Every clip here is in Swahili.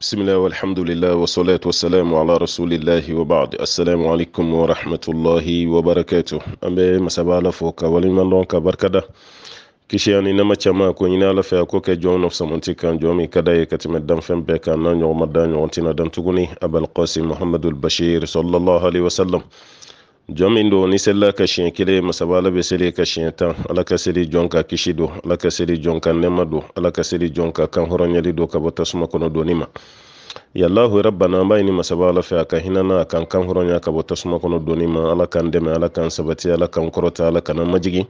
bismillah walhamdulillah wasalatu wassalamu ala rasulillahi wabad assalamu alaikum warahmatullahi wabarakatuh an be masaba ala fo ka waliman dɔn ka barikada kisiya ni nema cama ko ɲini ala fɛ a ko kɛ jɔn nafsamanti kan jɔn min ka da ye ka tɛmɛ danfɛn bɛɛ kan n'a ɲɔgɔn ma da ɲɔgɔn tɛna dan tuguni abalkasi muhamadul bashir sallallahu alaihi wasallam jɔn min don ni selila ka siɲɛ kelen masaba ala bɛ seli ka siɲɛ tan ala ka seli jɔn ka kisi don ala ka seli jɔn ka nɛma don ala ka seli jɔn ka kan hɔrɔnyali don ka bɔ tasuma kɔnɔ doni ma yalahu rabbana an b'a ɲini masaba ala fɛ a ka hinɛ a kan kan hɔrɔnya ka bɔ tasuma kɔnɔ doni ma ala k'an dɛmɛ ala k'an sabati ala k'an kɔrɔta ala kana majigi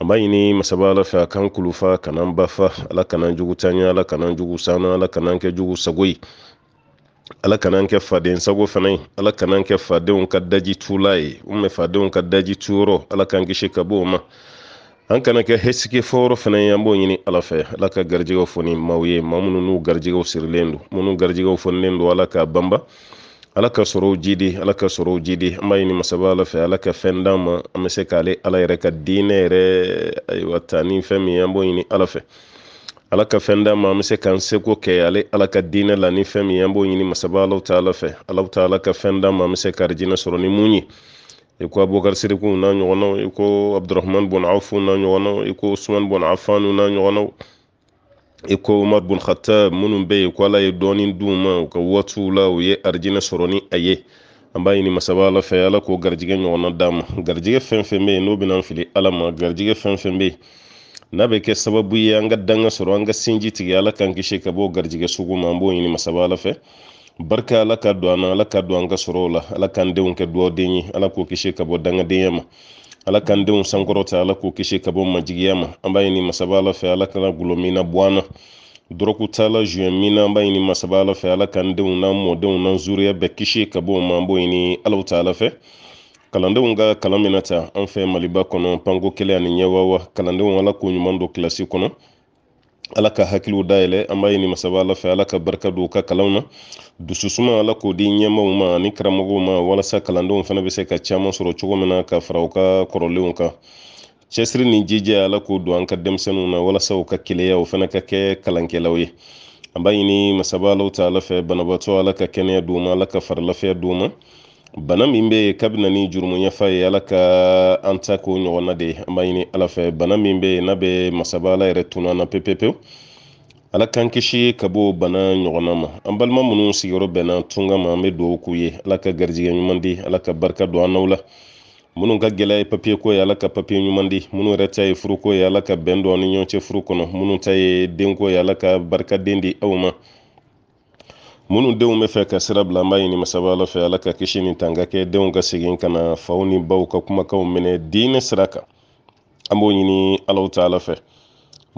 an b'a ɲini masaba ala fɛ a kan kulufa kana bafa ala kana jugu taɲa ala kana jugu sana ala kana kɛ jugu sago ye ala kan'an kɛ faden sago fana ye ala kan'an kɛ fadenw ka daji tula ye mɛ fadenw ka daji tuyɔrɔ ala k'an kisi ka bɔ ma an kana kɛ hesike fɔyɔrɔ fana ye an b'o ɲini ala fɛ ala ka garijɛgɛw fɔni maw ye ma minnu n'u garijɛgɛw sirilen don minnu garijɛgɛw fɔnilen don ala k'a banba ala ka sɔrɔw jidi ala ka sɔrɔw jidi an b'a ɲini masaba ala fɛ ala ka fɛn d'an ma an bɛ se k'ale ala yɛrɛ ka diinɛ yɛrɛ ayiwa ta ni fɛn min ye an b'o ɲini ala fɛ ala ka fɛn d'a ma an be se k'an seko kɛ ale ala ka diinɛ la ni fɛn min an b'o ɲini masaba alahu taala fɛ alahu taala ka fɛn d'a ma an be se k'arijinɛ sɔrɔ ni mun ye i ko abubakar siriku n'a ɲɔgɔnnaw i ko abdurahman bun aufu n'a ɲɔgɔnnaw i ko usman bun afanu n'a ɲɔgɔnnaw i ko umar bun khatab minnu be yen ko ala ye dɔɔni d'u ma u ka waatiw la u ye arijinɛ sɔrɔ ni a ye an b'a ɲini masaba ala fɛ ala k'o garijigɛ ɲɔgɔnna d'a ma garijigɛ fɛn fɛn be yen n'o bena n fili ala ma garijigɛ fɛn fɛn be yen n'a bɛ kɛ sababu ye an ka danga sɔrɔ an ka sinji tigɛ ala k'an kisi ka bɔ garijɛgɛ sugu ma an b'o ɲini masaba ala fɛ barika ala ka don an na ala ka don an ka sɔrɔw la ala k'an denw kɛ duwaden ye ala k'o kisi ka bɔ dangadenya ma ala k'an denw sankɔrɔta ala k'o kisi ka bɔ majigiya ma an b'a ɲini masaba ala fɛ ala kana gulɔ min na bɔ an na dɔrɔku t'a la zuyɛ min na an b'a ɲini masaba ala fɛ ala k'an denw n'an mɔdenw n'an zuriya bɛɛ kisi ka bɔ o ma an b'o ɲini alaw ta ala fɛ kalandenw ka kalan bɛna ta an fɛ maliba kɔnɔ pango kele ani ɲɛwawa kalandenw ala k'u ɲuman don kilasi kɔnɔ ala ka hakiliw dayɛlɛ an b'a ɲini masaba ala fɛ ala ka barika don ka kalanw na dususuma ala k'o di ɲɛmaw ma ani karamɔgɔw ma walasa kalandenw fana bɛ se ka caaman sɔrɔ cogo min na ka fara u ka kɔrɔlenw kan cɛsiri ni jija ala k'o don an ka denmisɛnninw na walasa u ka keleya o fana ka kɛ kalankɛlaw ye an b'a ɲini masaba alaw ta ala fɛ banabaatɔ ala ka kɛnɛya di u ma ala ka faralafiya di u ma bana min bɛ yen kabini ni jurumu ɲɛfa ye ala ka an ta k'o ɲɔgɔnna de an b'a ɲini ala fɛ bana min bɛ n'a bɛ masaba ala yɛrɛ tunu an ala k'an kisi ka bɔ bana ɲɔgɔnna ma an balima minnu sigiyɔrɔ bɛnna tunga ma an bɛ dugawu k'u ye ala ka garijɛgɛ ɲuman di ala ka barika don an n'aw la minnu ka gɛlɛya ye papiye ko ye ala ka papiye ɲuman di minnu yɛrɛ ta ye furuko ye ala ka bɛn don ni ɲɔgɔn furu kɔnɔ minnu ta ye denko ye ala ka barika den di aw ma munu denw bɛ fɛ ka sira bila an b'a ɲini masaba ala fɛ ala ka kisi ni tanga kɛ denw ka segin ka na faw ni baw ka kumakanw minɛ diinɛ sira kan an b'o ɲini alaw ta fɛ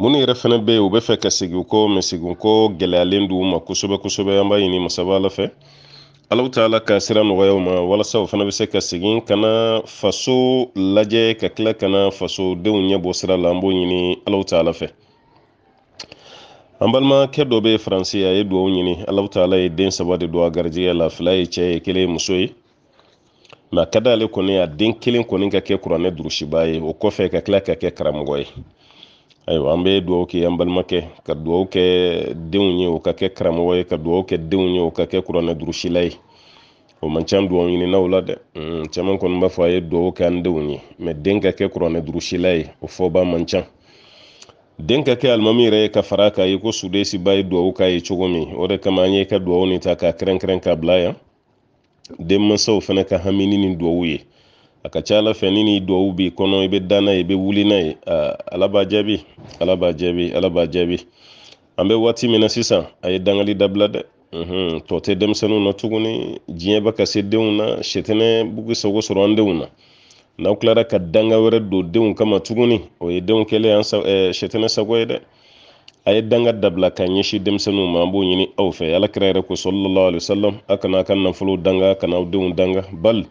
minnu yɛrɛ fɛnɛ bɛ u bɛ fɛ ka segin kɔ mɛ segin kɔ gɛlɛyalen d'u ma kosɛbɛ kosɛbɛ an b'a ɲini masaba ala fɛ alaw ta ka sira nɔgɔya ma walasa o fana bɛ se ka segin ka faso lajɛ ka tila ka fasodenw ɲɛbɔ sira la an b'o ɲini alaw ta fɛ an balimakɛ dɔ bɛ faransi a ye duwawu ɲini alahu taala ye den saba de don a garijɛgɛ la fila ye cɛɛ ye kelen ye muso ye ma ka d'ale kɔni a den kelen kɔni ka kɛ kuranɛ durusiba ye o kɔfɛ ka tila ka kɛ karamɔgɔ ye ayiwa an bɛ duwawu kɛ an balimakɛ ka duwawu kɛ denw ye o ka kɛ karamɔgɔ ye ka duwawu kɛ denw ye o ka kɛ kuranɛ durusila ye o man can duwawu ɲininaw la dɛ mm, caman kɔni b'a fɔ a ye duwawu kɛ an denw ye mɛ den ka kɛ kuranɛ durusila ye o fɔba man can den ka kɛ alimami yɛrɛ ye ka fara k'a ye ko sudesiba ye duwawu k'a ye cogo min o de kama an ye ka duwawu nin ta k'a kɛrɛnkɛrɛn ka bila yan denmansaw fana ka hami ni duwawu ye a ka ca ala fɛ ni nin duwawu b'i kɔnɔ i bɛ da n'a ye i bɛ wuli n'a ye ala b'a jaabi ala b'a jaabi ala b'a jaabi an bɛ waati min na sisan a ye dangali dabila dɛ mhm, tɔ tɛ denmisɛnninw na tuguni diɲɛ bɛ ka se denw na sɛtɛnɛ b'u sago sɔrɔ an denw na n'aw tilara ka danga wɛrɛ don denw kama tuguni o ye denw kɛlen an sɛtɛnɛ sago ye dɛ a ye danga dabila ka ɲɛsin denmisɛnninw ma an b'o ɲini aw fɛ ala kira yɛrɛ ko sɔlɔlɔ alayi a kana a ka nafolo danga kana aw denw danga bali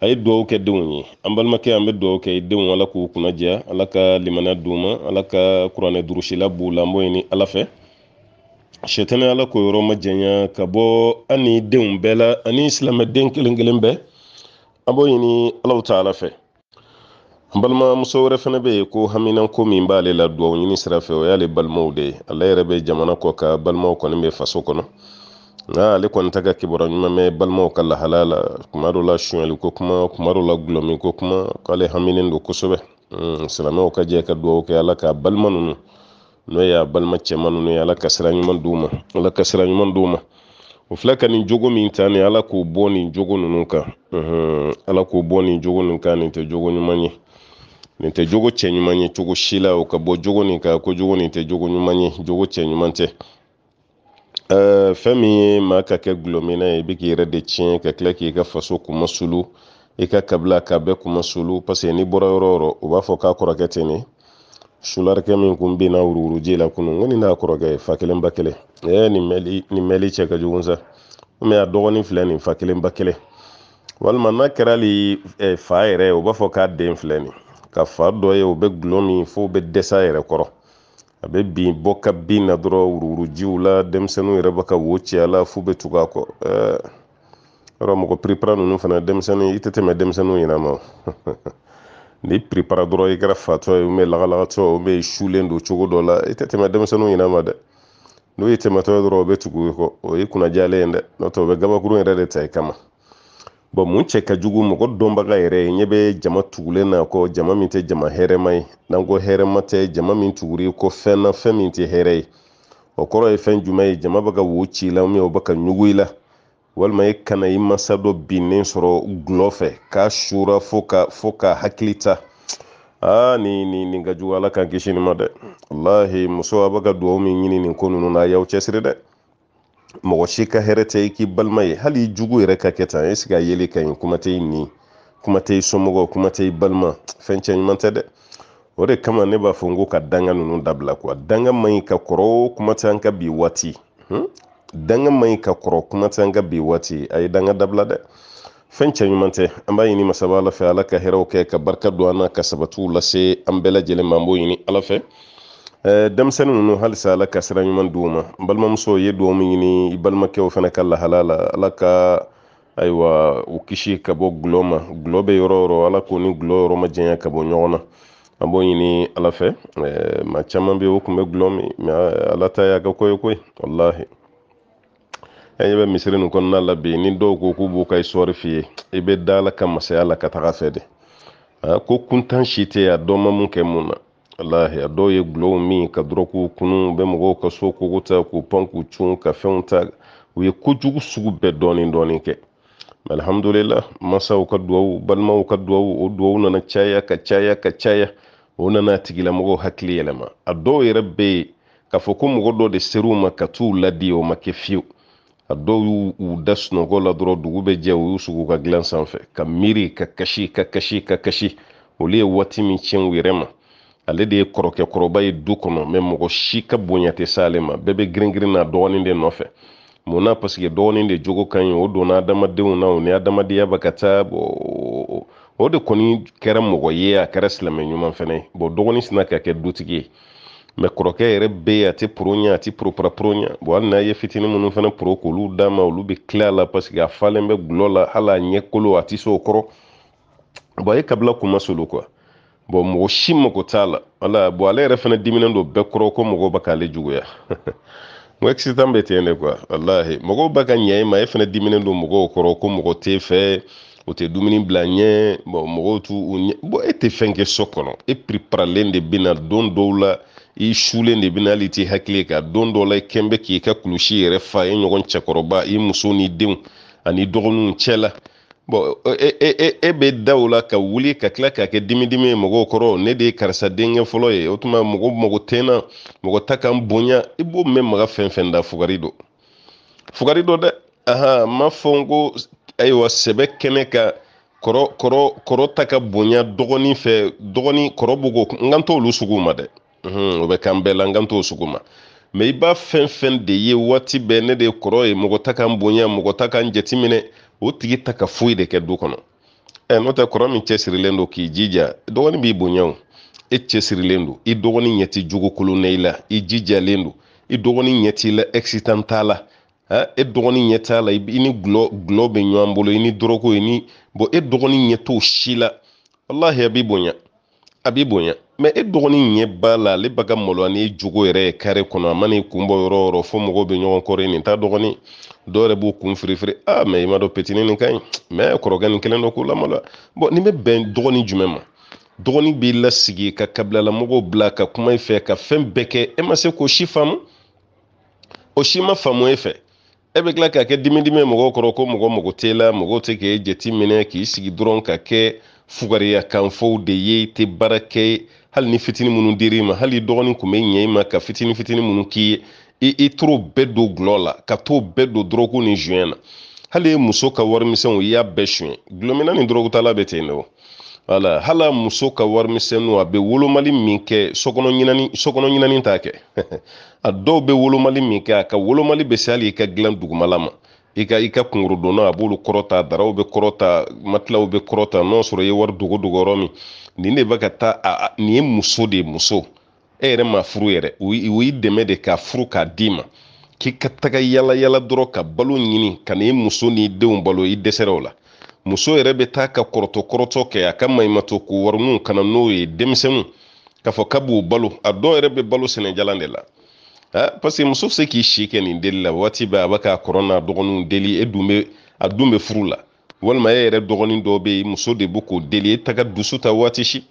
a ye duwawu kɛ denw ye an balimakɛ an bɛ duwawu kɛ i denw ala k'u kunnadiya ala ka limaniya d'u ma ala ka kuranɛ durusila b'u la an b'o ɲini ala fɛ sɛtɛnɛ ala k'o yɔrɔ ma ka bɔ an ni denw bɛɛ la ani silamɛden kelen kelen bɛɛ an b'o ɲini alahu taala fɛ an balima muso wɛrɛ fɛnɛ be ye ko haminanko min b'ale la duwaw ɲini sira fɛ o y'ale balimaw de ye ala yɛrɛ be jamana kɔ ka balimaw kɔni be faso kɔnɔ nka ale kɔni ta ka kibara ɲuman mɛ balimaw ka lahala la kuma dɔ la suɲali ko kuma kuma dɔ la gulɔmi ko kuma k'ale haminen do kosɛbɛ mm, silamɛw ka jɛ ka duwaw kɛ ala ka balima nunu n'o y'a balima cɛma nunu ye ala ka sira ɲuman d'u ma ala ka sira ɲuman d'u ma u filɛ ka nin jogo min ta nin ala k'o bɔ nin jogo ninnu kan mhm. ala k'o bɔ nin jogo ninnu kan nin tɛ jogo ɲuman ye nin tɛ jogo cɛ ɲuman ye cogo si la o ka bɔ jogo nin kan ko jogo nin tɛ jogo ɲuman ye jogo cɛ ɲuman tɛ fɛn min ye maa ka kɛ gulɔmina ye i bɛ k'i yɛrɛ de tiɲɛ ka tila k'i ka faso kuma sulu i ka kabila k'a bɛɛ kuma sulu paseke n'i bɔra yɔrɔ o yɔrɔ u b'a fɔ k'a kɔrɔkɛ ten ne sularikɛ min kun binna wuruwuruji la kunu ko ni n'a kɔrɔkɛ ye fa kelen ba kelen ee nin mɛli nin mɛli cɛ ka jugun sa komi a dɔgɔnin filɛ nin fa kelen ba kelen walima n'a kɛra hali fa yɛrɛ ye u b'a fɔ k'a den filɛ nin ka fa dɔ ye u bɛ gulɔ min f'u bɛ dɛsɛ a yɛrɛ kɔrɔ a bɛ bin bɔ ka bin na dɔrɔn wuruwurujiw la denmisɛnninw yɛrɛ bɛ ka wo ci a la f'u bɛ tugu a kɔ ɛɛ yɔrɔ mɔgɔ piripra ninnu fana denmisɛnnin i tɛ tɛmɛ denmisɛnninw ɲɛna ma ni piripara dɔrɔn i kɛra e fatɔ ye mɛ lagalagatɔ mɛ sulen don cogo dɔ la i e tɛ tɛmɛ denmisɛnninw ɲin'a ma dɛ n'o ye tɛmɛtɔ ye dɔrɔn o bɛ tugu i kɔ o ye kunnajalen ye dɛ n'o tɛ o bɛ gabakurun yɛrɛ de ta i kama bɔn mun cɛ ka jugu mɔgɔ dɔnbaga yɛrɛ ye ɲɛ bɛ jama tugulen na kɔ jama min tɛ jama hɛrɛma ye n'an ko hɛrɛma tɛ jama min tuguri kɔ fɛn na fɛn min tɛ hɛrɛ ye o kɔrɔ ye fɛn jumɛn ye jama bɛ ka wo ci i la o bɛ ka ɲugu i la walima i kana i masa dɔ binnen sɔrɔ gulɔ fɛ k'a sura fo ka fo ka hakili ta aa ni ni nin ka jugu ala k'an kisi nin ma dɛ walahi muso a bɛ ka duwawu min ɲini nin ko ninnu na a y'aw cɛsiri dɛ mɔgɔ si ka hɛrɛ tɛ i k'i balima ye hali i jugu yɛrɛ ka kɛ tan ɛsike a yeli ka ɲi kuma tɛ i ni kuma tɛ i somɔgɔw kuma tɛ i balima fɛn cɛ ɲuman tɛ dɛ o de kama ne b'a fɔ n ko ka danga ninnu dabila kuwa danga man ɲi ka kɔrɔ kuma tɛ an ka bi waati hmm? danga maɲi ka kɔrɔ kuma tɛ an ka bi waati a ye danga dabila dɛ fɛn cɛ ɲuman tɛ an b'a ɲini masaba ala fɛ ala ka hɛrɛw kɛ ka barika don an na ka sabatiw lase an bɛɛ lajɛlen ma an b'o ɲini ala fɛ denmisɛnnin ninnu halisa ala ka sira ɲuman di u ma n balimamuso ye duwawu min ɲini i balimakɛw fana ka lahala la ala ka ayiwa u kisi ka bɔ gulɔ ma gulɔ bɛ yɔrɔ yɔrɔ ala k'o ni gulɔ yɔrɔ ma janya ka bɔ ɲɔgɔn na an b'o ɲini ala fɛ ma caman bɛ o kun bɛ gulɔ min ala ta y'a ka ko ye koyi walahi an ɲɛ bɛ misiri nin kɔnɔna la bi ni dɔw ko k'u b'u ka isɔri f'i ye i bɛ da la ka masaya la ka taga fɛ de ko kuntan si tɛ a dɔ ma mun kɛ mun na walahi a dɔw ye gulɔw min ka dɔrɔn k'u kunu u bɛ mɔgɔw ka so kogo ta k'u pan k'u cun ka fɛnw ta u ye kojugu sugu bɛɛ dɔɔnin dɔɔnin kɛ alhamdulila masaw ka duwawu balimaw ka duwawu o duwawu nana caya ka caya ka caya o nana tigilamɔgɔw hakili yɛlɛma a dɔw yɛrɛ bɛ yen k'a fɔ ko mɔgɔ dɔ de ser'u ma ka t'u ladi o ma kɛ fiyewu a dɔw y'u da sunɔgɔ la dɔrɔn dugu bɛ jɛ u y'u sugu ka dilan sanfɛ ka miiri ka kasi ka kasi ka kasi olu ye waati min tiɲɛ u yɛrɛ ma ale de ye kɔrɔkɛ ye du kɔnɔ mɛ mɔgɔ si ka bonya tɛ s'ale ma bɛɛ bɛ girin girin na dɔgɔnin de nɔfɛ munna paseke dɔgɔnin de jogo ka ɲi o donna adamadenw na o ni adamadenya ba ka taa o de kɔni kɛra mɔgɔ ye a kɛra silamɛ ɲuman fana ye dɔgɔnin sina ka kɛ dutigi ye mɛ kɔrɔkɛ yɛrɛ bɛ yen a tɛ poro ɲɛ a tɛ poropara poro ɲɛ bon hali n'a ye fitinin minnu fana poro k'olu d'a ma olu bɛ tila la paseke a falen bɛ gulɔ la hali a ɲɛ kolo a tɛ se kɔrɔ bon a ye kabila kun solo kuwa bon mɔgɔ si mago t'a la wala bon ale yɛrɛ fana diminen don bɛɛ kɔrɔ ko mɔgɔw bɛ k'ale juguya n ko bɛ ten de kuwa walahi mɔgɔw bɛ ka ɲɛ ma e fana diminen don mɔgɔw kɔrɔ ko mɔgɔ t'e fɛ o tɛ dumuni bila ɲɛ bon mɔgɔw t'u ɲɛ bon e tɛ fɛn kɛ so kɔnɔ e piriparalen de bɛ na don dɔw la i sulen de bɛna hali t'i hakili ka don dɔ la kɛn bɛ k'i ka kulusi yɛrɛ fa i ɲɔgɔn cɛkɔrɔba i muso ni denw ani dɔgɔninw cɛla bɔn e e e e, e bɛ da o la ka wuli ka tila k'a kɛ dimi ye mɔgɔw kɔrɔ ne de ye karisa denkɛ fɔlɔ ye o tuma mɔgɔ mɔgɔ tɛ n na mɔgɔ ta ka bonya i b'o mɛn maga fɛn fɛn da fugari do fugari dɔ dɛ ahan n ma fɔ n ko ayiwa sɛbɛ kɛnɛ kan kɔrɔ kɔrɔ kɔrɔ ta ka bonya dɔgɔnin fɛ dɔgɔnin kɔrɔ bugu n kan t'olu sugu ma dɛ o bɛ k'an bɛɛ la n kan t'o sugu ma mɛ i b'a fɛn fɛn de ye waati bɛɛ ne de kɔrɔ ye mɔgɔ ta ka n bonya mɔgɔ ta ka n jatiminɛ o tigi ta ka foyi de kɛ du kɔnɔ ɛ n'o tɛ kɔrɔ min cɛsirilen don k'i jija dɔgɔnin e e b'i bonya o e cɛsirilen don i dɔgɔnin ɲɛ ti jogokolon na i la i jijalen don i dɔgɔnin ɲɛ t'i la ɛkisitan t'a la e dɔgɔnin ɲɛ t'a la i ni gulɔ gulɔ bɛ ɲɔgɔn bolo i ni dɔrɔko i ni bɔn e dɔgɔnin ɲɛ t'o si la walahi a b'i bonya a b'i bonya mɛ e dɔgɔnin ɲɛ b'a la ale ba ka maloya ni jogo yɛrɛ ye kare kɔnɔ a mana i kun bɔ yɔrɔ yɔrɔ fo mɔgɔw bɛ ɲɔgɔn kɔrɔ e nin t'a dɔgɔnin dɔw yɛrɛ b'u kun firifiri a ah, mɛ i ma dɔn petini nin ka ɲi mɛ kɔrɔkɛ nin kelen dɔ k'u lamaloya bɔn nin bɛ bɛn dɔgɔnin jumɛn ma dɔgɔnin b'i lasigi ka kabilalamɔgɔw bila ka kuma i fɛ ka fɛn bɛɛ kɛ e ma se k'o si faamu o si ma faamu e fɛ e bɛ tila k'a kɛ dimidimi mɔgɔw kɔrɔ ko mɔgɔ mɔgɔ t'e la mɔgɔw tɛ k'e jate minɛ k'i sigi dɔrɔn ka kɛ fugariya kan de ye i tɛ baara kɛ hali ni fitini minnu dir'i ma hali dɔgɔni kun bɛ ɲɛ i ma ka fitini fitini minnu k'i ye i t'o bɛɛ don gulɔ la ka t'o bɛɛ don dɔrɔgu ni zuyɛn na hali ye muso ka warimisɛnw i y'a bɛɛ suɲɛ gulɔmina ni dɔrɔgutala bɛ ten dɛ wala hali muso ka warimisɛnnu a bɛ wolomali min kɛ sɔkɔnɔ ɲinani t'a kɛ a dɔw bɛ wolomali min kɛ a ka wolomali bɛ se hali i ka dilan dugumala ma ika ka i ka kungorodonna a b'olu be daraw bɛ kɔrɔta matilaw bɛ kɔrɔta n'o sɔrɔ ye wari dogo dogo yɔrɔ min nin de bɛ ka muso de muso e yɛrɛ ma furu yɛrɛ o y'i dɛmɛ de ka furu k'a d'i k'i ka taga yala yala dɔrɔn ka balo ɲini ka n'i muso n'i denw balo i dɛsɛra o muso yɛrɛ be ta ka kɔrɔtɔ kɔrɔtɔ kɛ aka ka maɲumato ko wariniw kana n'o ye denmisɛnninw k'a fɔ k'a b'u balo a dɔw yɛrɛ bɛ balo sɛnɛjalan la Eh, parce que muso bɛ se k'i si kɛ nin deli la waati bɛɛ a bɛ ka kɔrɔ n'a dɔgɔninw deli e dun bɛ a dun bɛ furu la walima e yɛrɛ dɔgɔnin dɔw bɛ yen muso de bɛ k'o deli e ta dusu ta waati si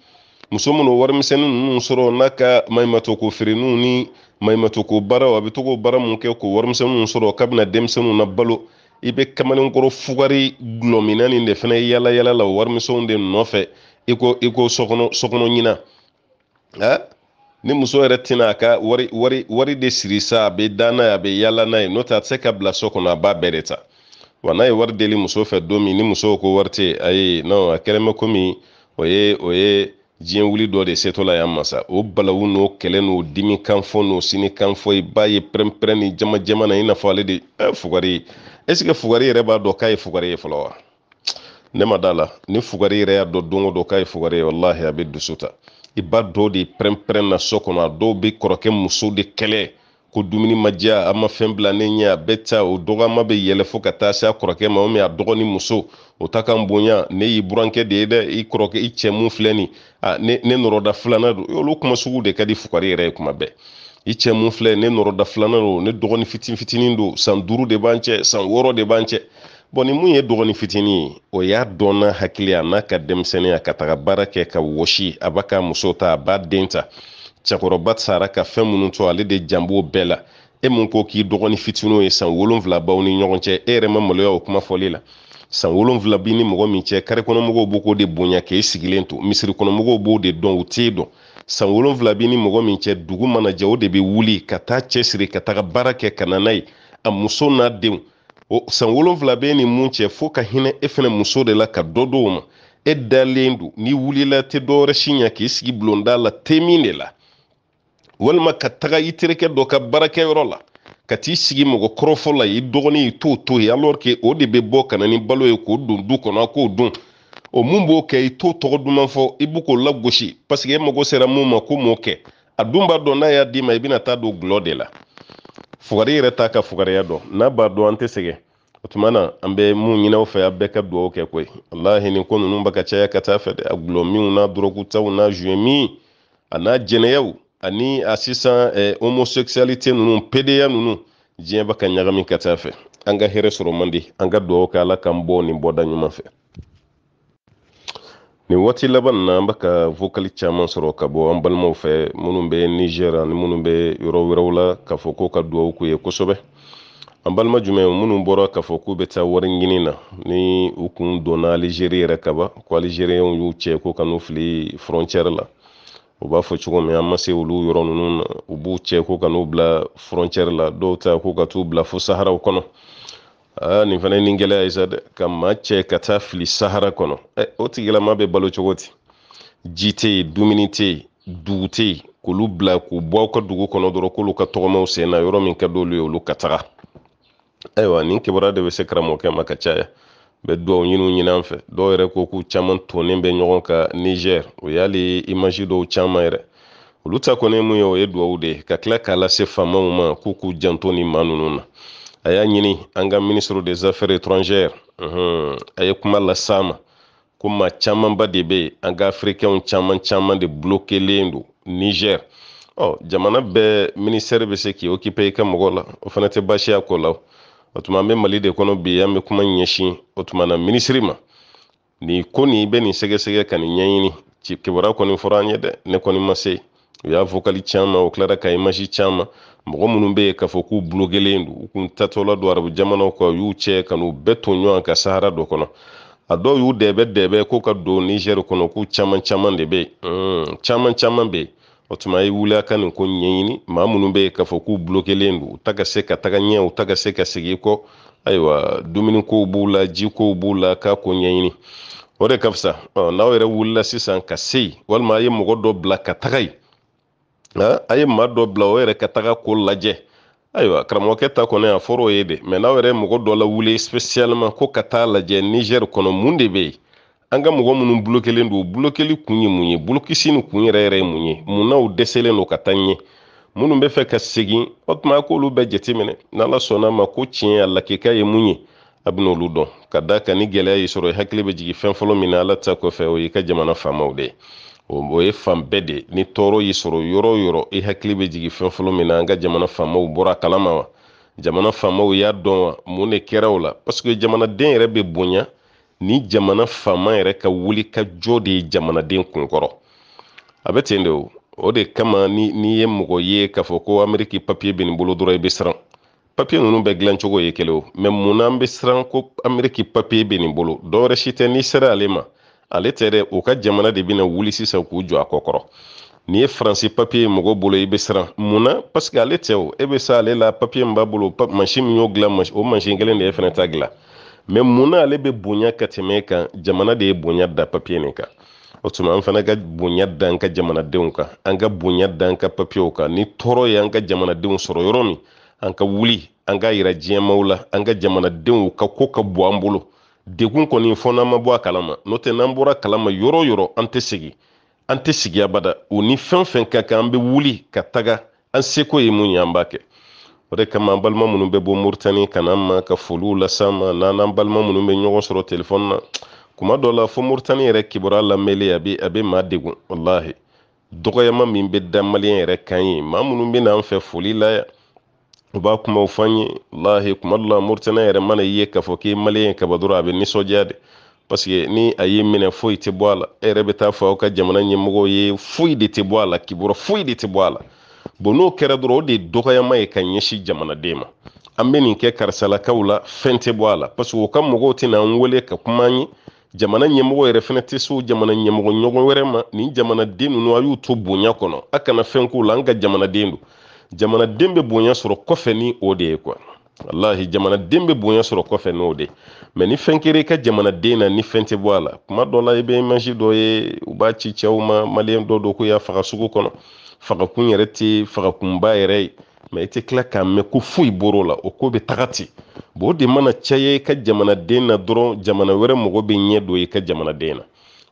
muso minnu warimisɛnnin ninnu sɔrɔ n'a ka maɲumatɔko feereniw ni maɲumatɔko baaraw a bɛ to k'o baara mun kɛ k'o warimisɛnninw sɔrɔ k'a denmisɛnninw na balo i bɛ kamalenkɔrɔ fugari gulɔmina nin de fana yaala yaala la warimisɛnw de nɔfɛ i ko i ko sɔkɔnɔ sɔkɔnɔ ɲina eh, ni muso yɛrɛ tɛna a ka wari wari wari de siri sa a bɛ da n'a ye a bɛ yaala n'a ye n'o tɛ a tɛ se ka bila so kɔnɔ a b'a bɛɛ de ta wa n'a ye wari deli muso fɛ don min ni muso ko wari tɛ ayi non a kɛlen komi o ye o ye diɲɛ wuli dɔ de setɔ la yan masa o balawu n'o kɛlɛ n'o dimi kanfɔ n'o sini kanfɔ i e b'a ye pɛrɛnpɛrɛn ni e jama jama na i n'a fɔ ale de ɛ eh, fugari est fugari yɛrɛ b'a dɔn k'a ye fugari ye fɔlɔ wa ne ma d'a la ni fugari yɛrɛ y'a dɔn don o don k'a ye fugari ye walahi a bɛ dusu ta i ba dɔw de pɛrɛnpɛrɛn na so kɔnɔ a dɔw bɛ kɔrɔkɛ muso de kɛlɛ ko dumuni ma diya a ma fɛn bila ne ɲɛ a bɛ ta o dɔgɔma bɛ yɛlɛ fo ka taa se a kɔrɔkɛ ma o a dɔgɔnin muso o ta ka bonya ne y'i burankɛ de ye dɛ i kɔrɔkɛ i cɛ filɛ nin ne ne nɔrɔda filanan don olu kuma sugu de ka di fukari yɛrɛ ye kuma bɛɛ i cɛ mun filɛ ne nɔrɔda filanan don ne dɔgɔnin fitinin fitinin don san duuru de b'an cɛ san wɔɔrɔ de b'an cɛ bɔn ni mun ye dɔgɔnin fitini ye o y'a dɔn hakili a n'a ka denmisɛnninya ka taga baara kɛ ka wɔsi a b'a ka muso ta a b'a den ta cɛkɔrɔba sara ka fɛn minnu to ale de jan b'o bɛɛ la e mun ko k'i dɔgɔnin fitininw ye san wolonfila baw ni ɲɔgɔn cɛ e yɛrɛ ma maloya o kuma fɔli la san wolonfila b'i ni mɔgɔ min cɛ kari kɔnɔmɔgɔw b'o k'o de bonya k'e sigilen to misiri kɔnɔmɔgɔw b'o de dɔn u t'e dɔn san wolonfila b'i ni mɔgɔ min cɛ dugu mana jɛ o de bɛ wuli ka taa cɛsiri ka taga baara kɛ ka na n'a ye a muso n'a denw o san wolonfila bɛ ni mun cɛ fo ka hinɛ e fɛnɛ muso de la ka dɔ dɔw ma e dalen don n'i wulila tɛ dɔwɛrɛ si ɲa k'i sigi bulonda la te min de la walima ka taga i terikɛ dɔ ka baarakɛyɔrɔ la ka t'i sigi mɔgɔ kɔrɔfɔ la i dɔgɔnin i t'o to ye alors que o de bɛ bɔ ka na ni balo ye k'o don du kɔnɔ a k'o dun o mun b'o kɛ i t'o tɔgɔ duman fɔ i b'u k'o lagosi parce que e mago sera mun ma ko m'o kɛ a dun b'a dɔn n'a y'a d'i ma i bɛna taa don gulɔ de la fugari yɛrɛ t'a ka fugariya dɔn n'a b'a dɔn an tɛ sɛgɛn o tuma na an bɛ mun ɲini aw fɛ a bɛɛ ka dugawu kɛ koyi walahi nin ko ninnu bɛ ka caya ka taa fɛ dɛ a gulɔminw n'a dɔrɔgutaw n'a zuɲɛmin a n'a jɛnɛyaw ani a sisan eh, homosexualité ninnu pedeya ninnu diɲɛ bɛ ka ɲagami ka taa fɛ an ka hɛrɛ sɔrɔ man di an ka dugawu kɛ ala k'an bɔ nin bɔda ɲuman fɛ ni waati laban na an baka vokali caaman sɔrɔ ka bɔ an balimaw fɛ minnu be niger ani minnu be yɔrɔ wɛrɛw la k'a fɔ ko ka duwawu k'u ye kosɛbɛ an balima jumɛn minnu bɔra k'a fɔ k'u be taa wari ɲini na ni u kun donna alizeri yɛrɛ kaba ko alizeriyɛnw y'u cɛ ko ka n'u fili frontiɛrɛ la u b'a fɔ cogo min an ma se olu yɔrɔ nunu na u b'u cɛ ko ka n'u bila frontiɛrɛ la dɔw ta ko ka t'u bila fo saharaw kɔnɔ aa nin fana ye nin gɛlɛya ye sa dɛ ka maa cɛ ka taa fili sahara kɔnɔ ɛ o tigilama bɛ balo cogo di ji tɛ yen dumuni tɛ yen dugu tɛ yen k'olu bila k'u bɔ aw ka dugu kɔnɔ dɔrɔn k'olu ka tɔgɔmaw sen na yɔrɔ min ka d'olu ye olu ka taga ayiwa nin kibaruya de bɛ se karamɔgɔkɛ ma ka caya bɛ duwawu ɲiniw ɲini an fɛ dɔw yɛrɛ ko k'u caman tonen bɛ ɲɔgɔn ka niger o y'ale imaji dɔw caman yɛrɛ olu ta kɔni ye mun ye o ye duwawu de ye ka tila k'a lase faamaw ma k'u k'u janto nin ma ninnu na a y'a ɲini an ka ministre des affaires étrangères uhum. a ye kuma lasama ma ko ma camanba de bɛ an ka afirikɛnw caman caman de bulokelen don niger ɔ jamana bɛɛ ministère bɛ se k'i okipe i ka mɔgɔ la o fana tɛ baasi ko la o tuma an bɛ mali de kɔnɔ bi an bɛ kuma ɲɛsin o tuma na ma nin ko nin i bɛ nin sɛgɛsɛgɛ ka nin ɲɛɲini kibaruya kɔni fɔra an ye dɛ ne kɔni ma se u y'a fokali ci o tilara ka imasi ci mɔgɔ minnu bɛ yen k'a fɔ k'u bulogelen don u kun tatɔla don arabu jamanaw kan u y'u cɛ ka n'u bɛɛ to ɲɔgɔn kan sahara dɔ kɔnɔ a dɔw y'u dɛbɛ dɛbɛ k'u ka don nizɛri kɔnɔ k'u caman caman de bɛ yen caman caman bɛ yen o tuma i wuli a ka nin ko ɲɛɲini maa minnu bɛ yen k'a fɔ k'u bulogelen don u ta ka se ka taga ɲɛ u ta ka se ka segin kɔ ayiwa dumunikow b'u la jikow b'u la k'a ko ɲɛɲini o de ka fisa ah, n'aw yɛrɛ wulila sisan ka se yen walima a ye mɔgɔ dɔ bila ka taga yen a ye maa dɔ bila o yɛrɛ ka taga ko lajɛ ayiwa karamɔgɔkɛ ta kɔni a fɔr'o ye de mɛ n'aw yɛrɛ mɔgɔ dɔ lawuli spesiyaliman ko ka taa lajɛ nizɛri kɔnɔ mun de bɛ yen an ka mɔgɔ minnu bulokelen don bulokeli kun ye mun ye bolokisi nin kun yɛrɛ yɛrɛ ye mun ye munnaw dɛsɛlen don ka taa ɲɛ minnu bɛ fɛ ka segin o tuma a k'olu bɛɛ jateminɛ n'ala sɔnna ma ko tiɲɛ a lakika ye mun ye a bɛ n'olu dɔn ka d'a kan ni gɛlɛya y'i sɔrɔ i hakili bɛ jigin fɛn fɔlɔ min na ala ta kɔfɛ o y'i ka jamana faamaw de ye o ye fan bɛɛ de ni tɔɔrɔ y'i sɔrɔ yɔrɔ yɔrɔ i hakili bɛ jigin fɛn fɔlɔ min na an ka jamana faamaw bɔra kalama wa jamana faamaw y'a dɔn wa mun de kɛra o la paseke jamanaden yɛrɛ bɛ bonya ni jamana faama yɛrɛ ka wuli ka jɔ de ye jamanaden kunkɔrɔ a bɛ ten de o o de kama ni n'i ye mɔgɔ ye k'a fɔ ko ameriki papiye bɛ nin bolo dɔrɔn i bɛ siran papiye ninnu bɛɛ dilancogo ye kelen o mɛ munna an bɛ siran ko ameriki papiye bɛ nin bolo dɔwɛrɛ si tɛ n'i sera ale ma ale tɛ dɛ u ka jamana de bɛna wuli sisa k'u jɔ a kɔ n'i ye faransi papiye mɔgɔ bolo i bɛ siran munna paseke ale tɛ o e bɛ se ale la papiye min b'a bolo mansin min y'o dilan o mansin kelen de ye fana ta dilan mɛ munna ale be bonya ka tɛmɛ e kan jamana de ye bonya da papiye nin kan o tuma an fana ka bonya da an ka jamanadenw kan an ka bonya da an ka papiyew kan ni tɔɔrɔ ye an ka jamanadenw sɔrɔ yɔrɔ min an ka wuli an ka yira diɲɛmaw la an ka jamanadenw ka ko ka bo an bolo degun kɔni fɔ n'an ma bɔ a kalama n'o tɛ n'an bɔra kalama yɔrɔ o yɔrɔ an tɛ segin an tɛ sigi abada o ni fɛn o fɛn ka kan an bɛ wuli ka taga an seko ye mun ye an b'a kɛ o de kama an balima minnu bɛ bɔ moritani ka n'an ma ka foliw las'an ma n'an n'an balima minnu bɛ ɲɔgɔn sɔrɔ telefɔni na kuma dɔ la fo moritani yɛrɛ kibaruya lamɛnlen a bɛ a bɛ maa degun walahi dɔgɔyama min bɛ da maliyɛn yɛrɛ kan ye maa minnu bɛ n'an fɛ foli la yan u b'a kumaw f'an ye kuma dɔ la moritana yɛrɛ mana ye k'a fɔ k'i maliyɛn kaba dɔrɔn a bɛ nisɔndiya de ni a mine minɛ foyi tɛ bɔ a la e yɛrɛ bɛ taa ka jamana ɲɛmɔgɔw ye foyi de tɛ bɔ a la kibɔrɔ foyi de tɛ bɔ a la bon n'o kɛra dɔrɔn o de ye dɔgɔyama ye ka ɲɛsin jamanaden ma an bɛ nin kɛ karisalakaw la fɛn tɛ bɔ a la paseke u ka kuma an jamana ɲɛmɔgɔ mugo fɛnɛ tɛ se jamana ɲɛmɔgɔ ɲɔgɔn wɛrɛ ma nin jamanaden ninnu a y'u to bonya kɔnɔ a kana fɛn k'u la an ka jamanaden bɛ bonya sɔrɔ kɔfɛ ni o de ye kuwa walahi jamanaden bɛ bonya sɔrɔ kɔfɛ n'o de mɛ ni fɛn kɛra i ka jamanaden na ni fɛn tɛ bɔ a la kuma dɔ la i bɛ imaji dɔ ye u b'a ci cɛw ma maliyɛn dɔ do ko y'a faga sugu kɔnɔ fagakun yɛrɛ tɛ fagakunba yɛrɛ ye mɛ i tɛ tila k'a mɛn ko foyi bɔr'o la o ko bɛ taga ten bon o de mana caya i ka jamanaden na dɔrɔn jamana wɛrɛ mɔgɔ bɛ ɲɛ don i ka jamanaden na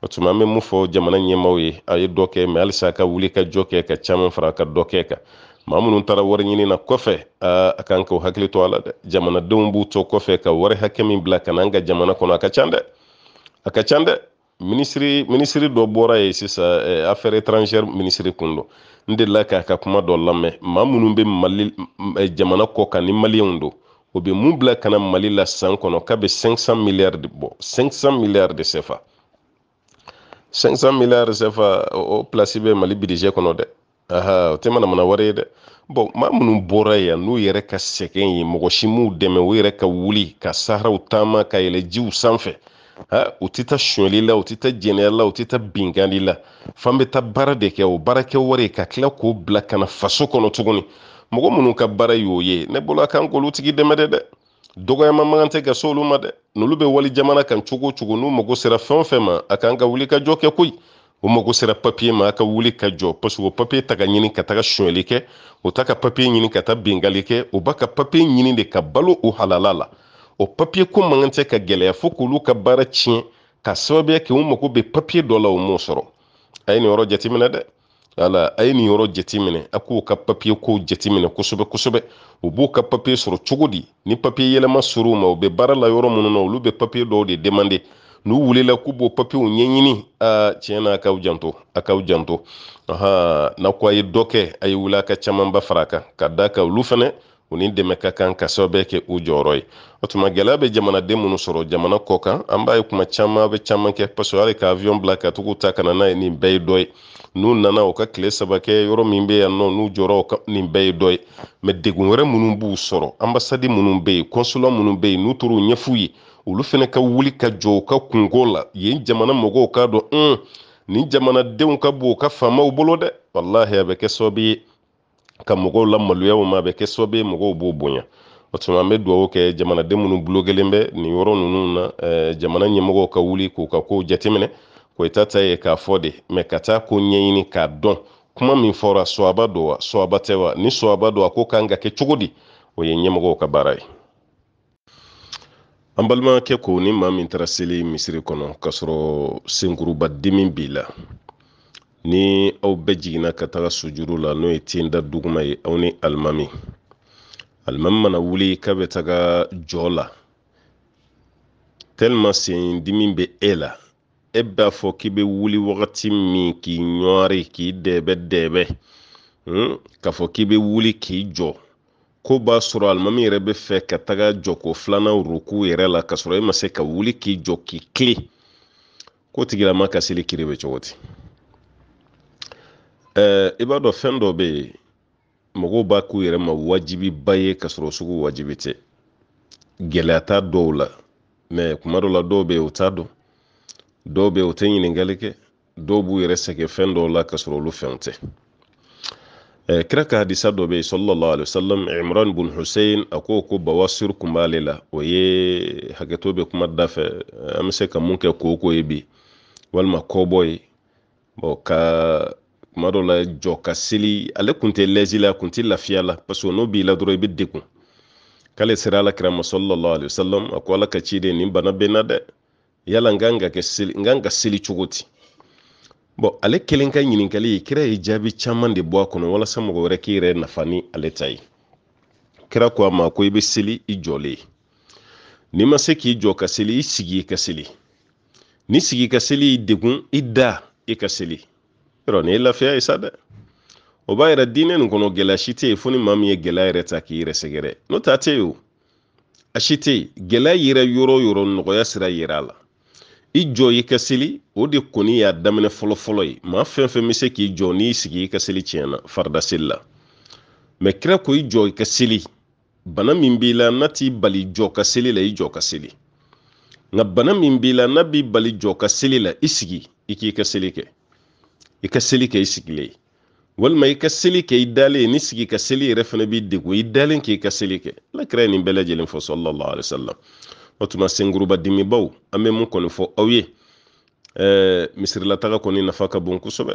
o tuma an bɛ mun fɔ jamana ɲɛmaaw ye a ye dɔ kɛ mɛ halisa ka wuli ka jɔ kɛ ka caman fara ka dɔ kɛ kan maa minnu taara wari ɲini na kɔfɛ aa a kan k'o hakili to a la dɛ jamanadenw b'u to kɔfɛ ka wari hakɛ min bila ka na an ka jamana kɔnɔ a ka can dɛ a ka can dɛ minisiri minisiri dɔ bɔra yen sisan eh, affaire étrangère minisiri kun do n delila k'a ka kuma dɔ lamɛn maa minnu bɛ mali eh, jamana kɔ kan ni maliyɛnw do o bɛ mun bila na mali la san kɔnɔ k'a bɛ 500 milliards de bɔ 500 milliards de sefa 500 milliards de sefa o, o place bɛ mali budget kɔnɔ dɛ aha o tɛ mana mana wɛrɛ ye dɛ bɔn maa minnu bɔra yan n'u yɛrɛ ka sɛgɛn ye mɔgɔ si m'u dɛmɛ u yɛrɛ ka wuli ka saharaw taama ka yɛlɛ jiw sanfɛ ha u tɛ taa suɲɛli la u tɛ taa jɛnɛya la u tɛ taa binkani la fan bɛ taa baara de kɛ o baara wari ka tila k'o bila ka na faso kɔnɔ tuguni mɔgɔ minnu ka baara y'o ye ne bolo a kan k'olu tigi dɛmɛ dɛ dɛ dɔgɔyama magan tɛ ka se olu ma dɛ n'olu bɛ wali jamana kan cogo o cogo n'u mago sera fɛn o fɛn ma a kan ka wuli ka jɔ kɛ koyi o mago sera papiye ma a ka wuli ka jɔ paseke o papiye ta ɲini ka taga sonyɛli kɛ o ta ka papiye ɲini ka taa bengali kɛ o b'a ka papiye ɲini de ka balo o halala la o papiye ko man tɛ ka gɛlɛya fo k'olu ka baara tiɲɛ ka sababuya kɛ u mago bɛ papiye dɔ la o m'o sɔrɔ a ye nin yɔrɔ jateminɛ dɛ ala a ye nin yɔrɔ jateminɛ a k'u ka papiye kow jateminɛ kosɛbɛ kosɛbɛ u b'u ka papiye sɔrɔ cogo di ni papiye yɛlɛma sɔrɔ u ma u bɛ baara la yɔrɔ minnu na olu bɛ papiye dɔw de demande n'u wulila k'u b'o papiyew ɲɛɲini aa tiɲɛ na a janto a janto ɔhɔn n'a ko a ye dɔ kɛ a ye wuli a ka camanba fara a kan ka d'a kan olu fɛnɛ u ni dɛmɛ ka kan ka sababu kɛ u jɔyɔrɔ ye o tuma gɛlɛya bɛ jamanaden minnu sɔrɔ jamana kɔ kan an b'a ye kuma caman bɛ caman kɛ parce que hali ka avion bila ka tugu ta ka na n'a ye nin bɛɛ ye dɔ ye n'u nana u ka tile saba kɛ yɔrɔ min bɛ yan nɔ n'u jɔra nin bɛɛ ye dɔ ye mɛ degun wɛrɛ minnu b'u sɔrɔ ambasadi minnu bɛ yen kɔnsula minnu bɛ yen n'u taara u ɲɛf'u ye olu fɛnɛ ka wuli ka jɔ ka kungo la yen jamana mɔgɔw k'a dɔn un nin jamanadenw ka bo ka faamaw bolo dɛ wallahi a bɛ kɛ sababu ka mɔgɔw la maloya o ma a bɛ kɛ sababu ye mɔgɔw b'o bonya o tuma an bɛ dugawu kɛ jamanaden minnu bulo kelen bɛ nin yɔrɔ ninnu na jamana ɲɛmɔgɔw ka wuli k'u ka kow jateminɛ koyita ta ye k'a fɔ de mɛ ka taa ko ɲɛɲini k'a dɔn kuma min fɔra soaba do wa sɔaba tɛ wa ni soaba do a ko kan ka kɛ cogo di o ye ɲɛmɔgɔw ka baara ye an balimakɛ ko ni ma min tara seli misiri kɔnɔ k'a sɔrɔ senkuruba dimi b'i la ni aw bɛɛ jiginna ka taga sojuru la n'o ye tenda duguma ye aw ni alimami alimami mana wuli k'a bɛ taga jɔ la tɛlima sen dimi bɛ e la e b'a fɔ k'i bɛ wuli wagati min k'i ɲɔari k'i dɛbɛ dɛbɛ hmm? k'a fɔ k'i bɛ wuli k'i jɔ ko b'a sɔrɔ alimami yɛrɛ bɛ fɛ ka taga jɔko filanan ruku yɛrɛ la ka sɔrɔ e ma se ka wuli k'i jɔ k'i kile ko tigilama ka seli kiri bɛ cogo di ɛɛ i b'a dɔn fɛn dɔ bɛ yen mɔgɔw b'a k'u yɛrɛ ma wajibiba ye ka sɔrɔ sugu wajibi tɛ gɛlɛya t'a dɔw la mɛ kuma dɔ la dɔw bɛ yen u t'a dɔn dɔw bɛ yen u tɛ ɲininkali kɛ dɔw b'u yɛrɛ sɛgɛn fɛn dɔw la ka sɔrɔ olu fɛnw tɛ Eh, kira ka hadisa dɔ bɛ yen sallallahu alaihi wasallam imran bin hussein a ko ko bawasir kun b'ale la o ye hakɛto bɛ kuma da fɛ eh, an bɛ se ka mun kɛ koko ye bi walima kɔbɔ ye ka kuma dɔ la jɔ ka seli ale kun tɛ lɛzi la kun tɛ lafiya la parce que n'o b'i la dɔrɔn i bɛ degun k'ale sera ala kira ma sallallahu alaihi wasallam a ko ala ka ciden nin bana bɛ n na dɛ yala n kan ka kɛ seli n kan ka seli cogo di bon ale kelen ka ɲininkali kira ye jaabi caman de bɔ a kɔnɔ walasa mɔgɔ wɛrɛ k'i yɛrɛ nafa ni ale ta ye kira ko a ma ko i bɛ seli i jɔlen n'i ma se k'i jɔ ka seli i sigi i ka seli ni sigi ka seli i degun i da i ka seli yɔrɔ ni ye lafiya ye sa dɛ o b'a yɛrɛ diinɛ nin kɔnɔ gɛlɛya si tɛ yen fo ni maa min ye gɛlɛya yɛrɛ ta k'i yɛrɛ sɛgɛrɛ n'o t'a tɛ yen o a si tɛ yen gɛlɛya yɛrɛ yɔrɔ o yɔrɔ nɔgɔya sira yera a la i jɔ i ka seli o de kɔni y'a daminɛ fɔlɔfɔlɔ ye maa fɛn fɛn bɛ se k'i jɔ n'i sigi i ka seli tiɲɛna farida seli la mɛ kira ko i jɔ i ka seli bana min b'i la n'a t'i bali jɔ ka seli la i jɔ ka seli nka bana min b'i la n'a b'i bali jɔ ka seli la i sigi i k'i ka seli kɛ i ka seli kɛ i sigilen walima i ka seli kɛ i dalen ni sigi ka seli yɛrɛ fana b'i degun i dalen k'i ka seli kɛ alakira ye nin bɛɛ lajɛlen fɔ sɔlɔlɔ alayhi wa sallam watuma tuma senkuruba dimibaw an bɛ mun kɔni fɔ aw ye ɛɛ eh, misirilataga kɔni nafa ka bon kosɛbɛ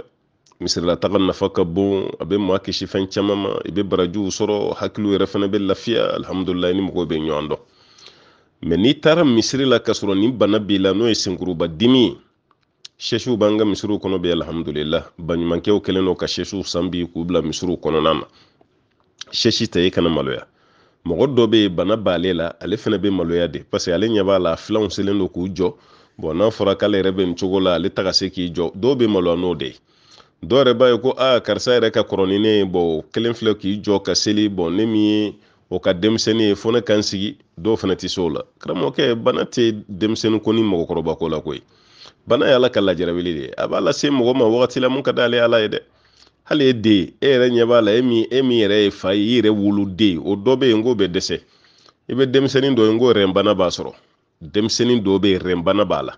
misirilataga nafa ka bon a bɛ maa kisi fɛn caman ma i bɛ barajiw sɔrɔ hakiliw yɛrɛ fana bɛ lafiya alihamudulilayi ni mɔgɔw bɛ ɲɔgɔn dɔn mɛ n'i taara misiri la ka sɔrɔ nin bana b'i la n'o ye senkuruba dimi ye sɛsiw b'an ka misiriw kɔnɔ bi alihamudulila baɲumankɛw kɛlen don ka sɛsiw san bi k'u bila misiriw kɔnɔna na sɛsi tɛ i kana maloya mɔgɔ dɔ bɛ bana b'ale la ale fana be maloya de paseke ale ɲɛ b'a la filanw selen don k'u jɔ bɔn n'a fɔra k'ale yɛrɛ bɛ nin cogo la ale ta se k'i jɔ dɔw bɛ maloya n'o de dɔw yɛrɛ b'a ye ko aa karisa yɛrɛ ka kɔrɔ ni ne ye bɔn kelen filɛ k'i jɔ ka seli bɔn ne min ye o ka denmisɛnnin ye fo ne ka n sigi dɔw fana tɛ se o la karamɔgɔkɛ bana tɛ denmisɛnnin ko ni mɔgɔkɔrɔba ko la koyi bana y'ala ka lajarabi de ye a b'a lase mɔgɔ ma wagati la mun ka d'ale ala ye dɛ hali e den e yɛrɛ ɲɛ b'a la e min e min yɛrɛ ye fa ye i yɛrɛ woloden o dɔ bɛ yen n k'o bɛ dɛsɛ i bɛ denmisɛnnin dɔ ye n ko rɛnbana b'a sɔrɔ denmisɛnnin dɔw bɛ yen rɛnbana b'a la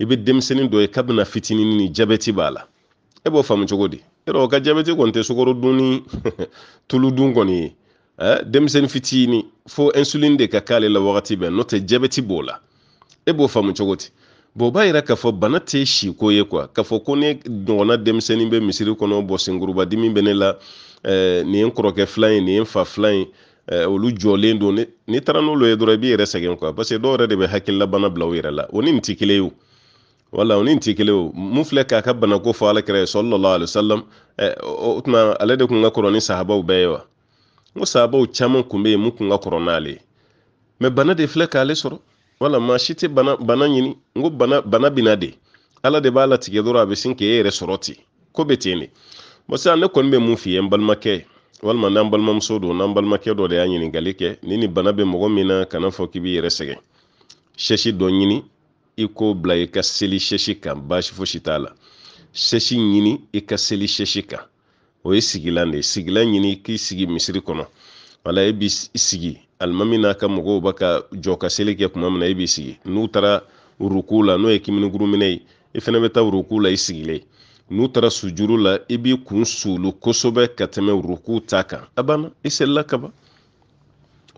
i bɛ denmisɛnnin dɔ ye kabini fitinin ni jabɛti b'a la e b'o faamu cogo di yɔrɔ o ka jabɛti kɔni tɛ sukaro dun ni tulu dun kɔni ye eh? denmisɛnnin fitinin fo insuline de ka k'ale la wagati bɛɛ n'o tɛ jabɛti b'o la e b'o faamu cogo di bon o b'a yira k'a fɔ bana tɛ siko ye kuwa k'a fɔ ko ne ɲɔgɔnna denmisɛnnin bɛ misiri kɔnɔ bɔ senkurubadimi bɛ ne la nin ye n kɔrɔkɛ filan ye nin ye n fa filan ye olu jɔlen don n'i taara n'olu ye dɔrɔn i b'i yɛrɛ sɛgɛn kuwa parce que dɔw yɛrɛ de bɛ hakililabana bila u yɛrɛ la o ni nin tɛ kelen ye wala o ni nin tɛ kelen o mun filɛ k'a ka banako fɔ alakira ye sɔlɔlɔ alisalam eh, o tuma ale de tun ka kɔrɔ ni sahabaw bɛɛ ye wa n ko sahabaw caman tun bɛ yen mun tun ka kɔrɔ n'ale ye mɛ bana de filɛ k'ale sɔrɔ wala maa si tɛ bana bana ɲini n ko bana bana bina de ala de b'a latigɛ dɔrɔn a bɛ sin k'e yɛrɛ sɔrɔ ten ko bɛ ten de bon sisan ne kɔni bɛ mun f'i ye n balimakɛ walima n'an balimamuso don n'an balimakɛ dɔ de y'a ɲininkali kɛ ni ni bana bɛ mɔgɔ min na kana fɔ k'i b'i yɛrɛ sɛgɛn sɛsi dɔ ɲini i k'o bila i ka seli sɛsi kan baasi fosi t'a la sɛsi ɲini i ka seli sɛsi kan o ye sigilan de ye sigilan ɲini k'i sigi misiri kɔnɔ wala e b'i sigi alimami n'a ka mɔgɔw ba ka jɔ ka seli kɛ kuma min na i b'i sigi n'u taara ruku la n'o ye kiminiguru minɛ ye i fana bɛ taa ruku la i sigilen n'u taara sujuru la i b'i kun sulu kosɛbɛ ka tɛmɛ ruku ta kan a banna i selila ka ban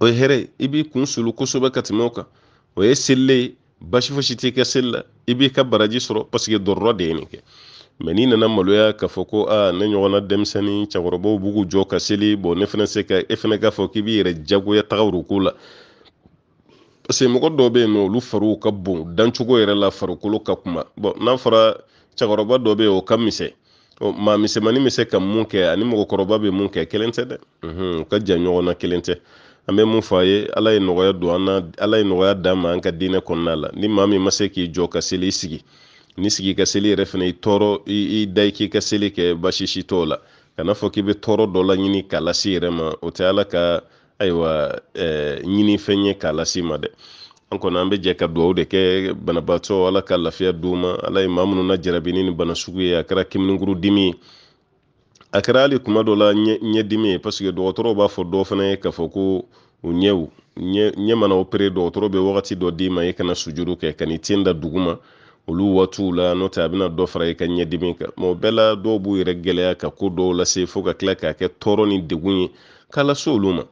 o ye hɛrɛ ye i b'i kun sulu kosɛbɛ ka tɛmɛ o kan o ye selilen ye basi fosi t'i ka seli la i b'i ka baraji sɔrɔ paseke dɔrɔrɔ de ye nin kɛ mɛ n'i nana maloya k'a fɔ ko a ne ɲɔgɔnna denmisɛnnin cɛkɔrɔbaw bugu jɔ ka seli bɔn ne fana se ka e fana k'a fɔ k'i b'i yɛrɛ jagoya tagaw ko la parce mɔgɔ dɔw bɛ yen nɔ olu fariw ka bon dancogo yɛrɛ la farikolo ka kuma bɔn n'a fɔra cɛkɔrɔba dɔ bɛ o ka misɛn ɔ maa misɛnmanin se ka mun kɛ ani mɔgɔkɔrɔba bɛ mun kɛ kelen tɛ dɛ u ka jan ɲɔgɔn kelen tɛ an bɛ mun fɔ a ye ala ye nɔgɔya don an na ala ye nɔgɔya d'an ma an ka diinɛ kɔnɔna la ni maa min ma se k'i jɔ ka seli i sigi ni sigi ka seli yɛrɛ fana i tɔɔrɔ i da i k'i ka seli kɛ basisi t'o la kana fɔ k'i bɛ tɔɔrɔ dɔ laɲini k'a lase yɛrɛ ma o tɛ ala ka ayiwa ɲini fɛn ye k'a lase ma dɛ an kɔni an bɛ jɛ ka dugawu de kɛ banabaatɔ ala ka lafiya d'u ma ala ye maa minnu na jarabi ni bana sugu ye a kɛra kiminkuru dimi ye a kɛra hali kuma dɔ la ɲɛdimi ye paseke dɔgɔtɔrɔw b'a fɔ dɔw fana ye k'a fɔ ko u ɲɛw ɲɛ mana opere dɔgɔtɔrɔ bɛ wagati dɔ d'i ma i kana sujuru kɛ ka ni ten da dugu ma olu waatiw la n'o tɛ a bena dɔ fara i ka ɲɛdimi kan mɛ o bɛɛ la dɔw b'u yɛrɛ gɛlɛya ka ko dɔw lase fo ka tila k'a kɛ tɔɔrɔ ni degun ye k'a lase olu ma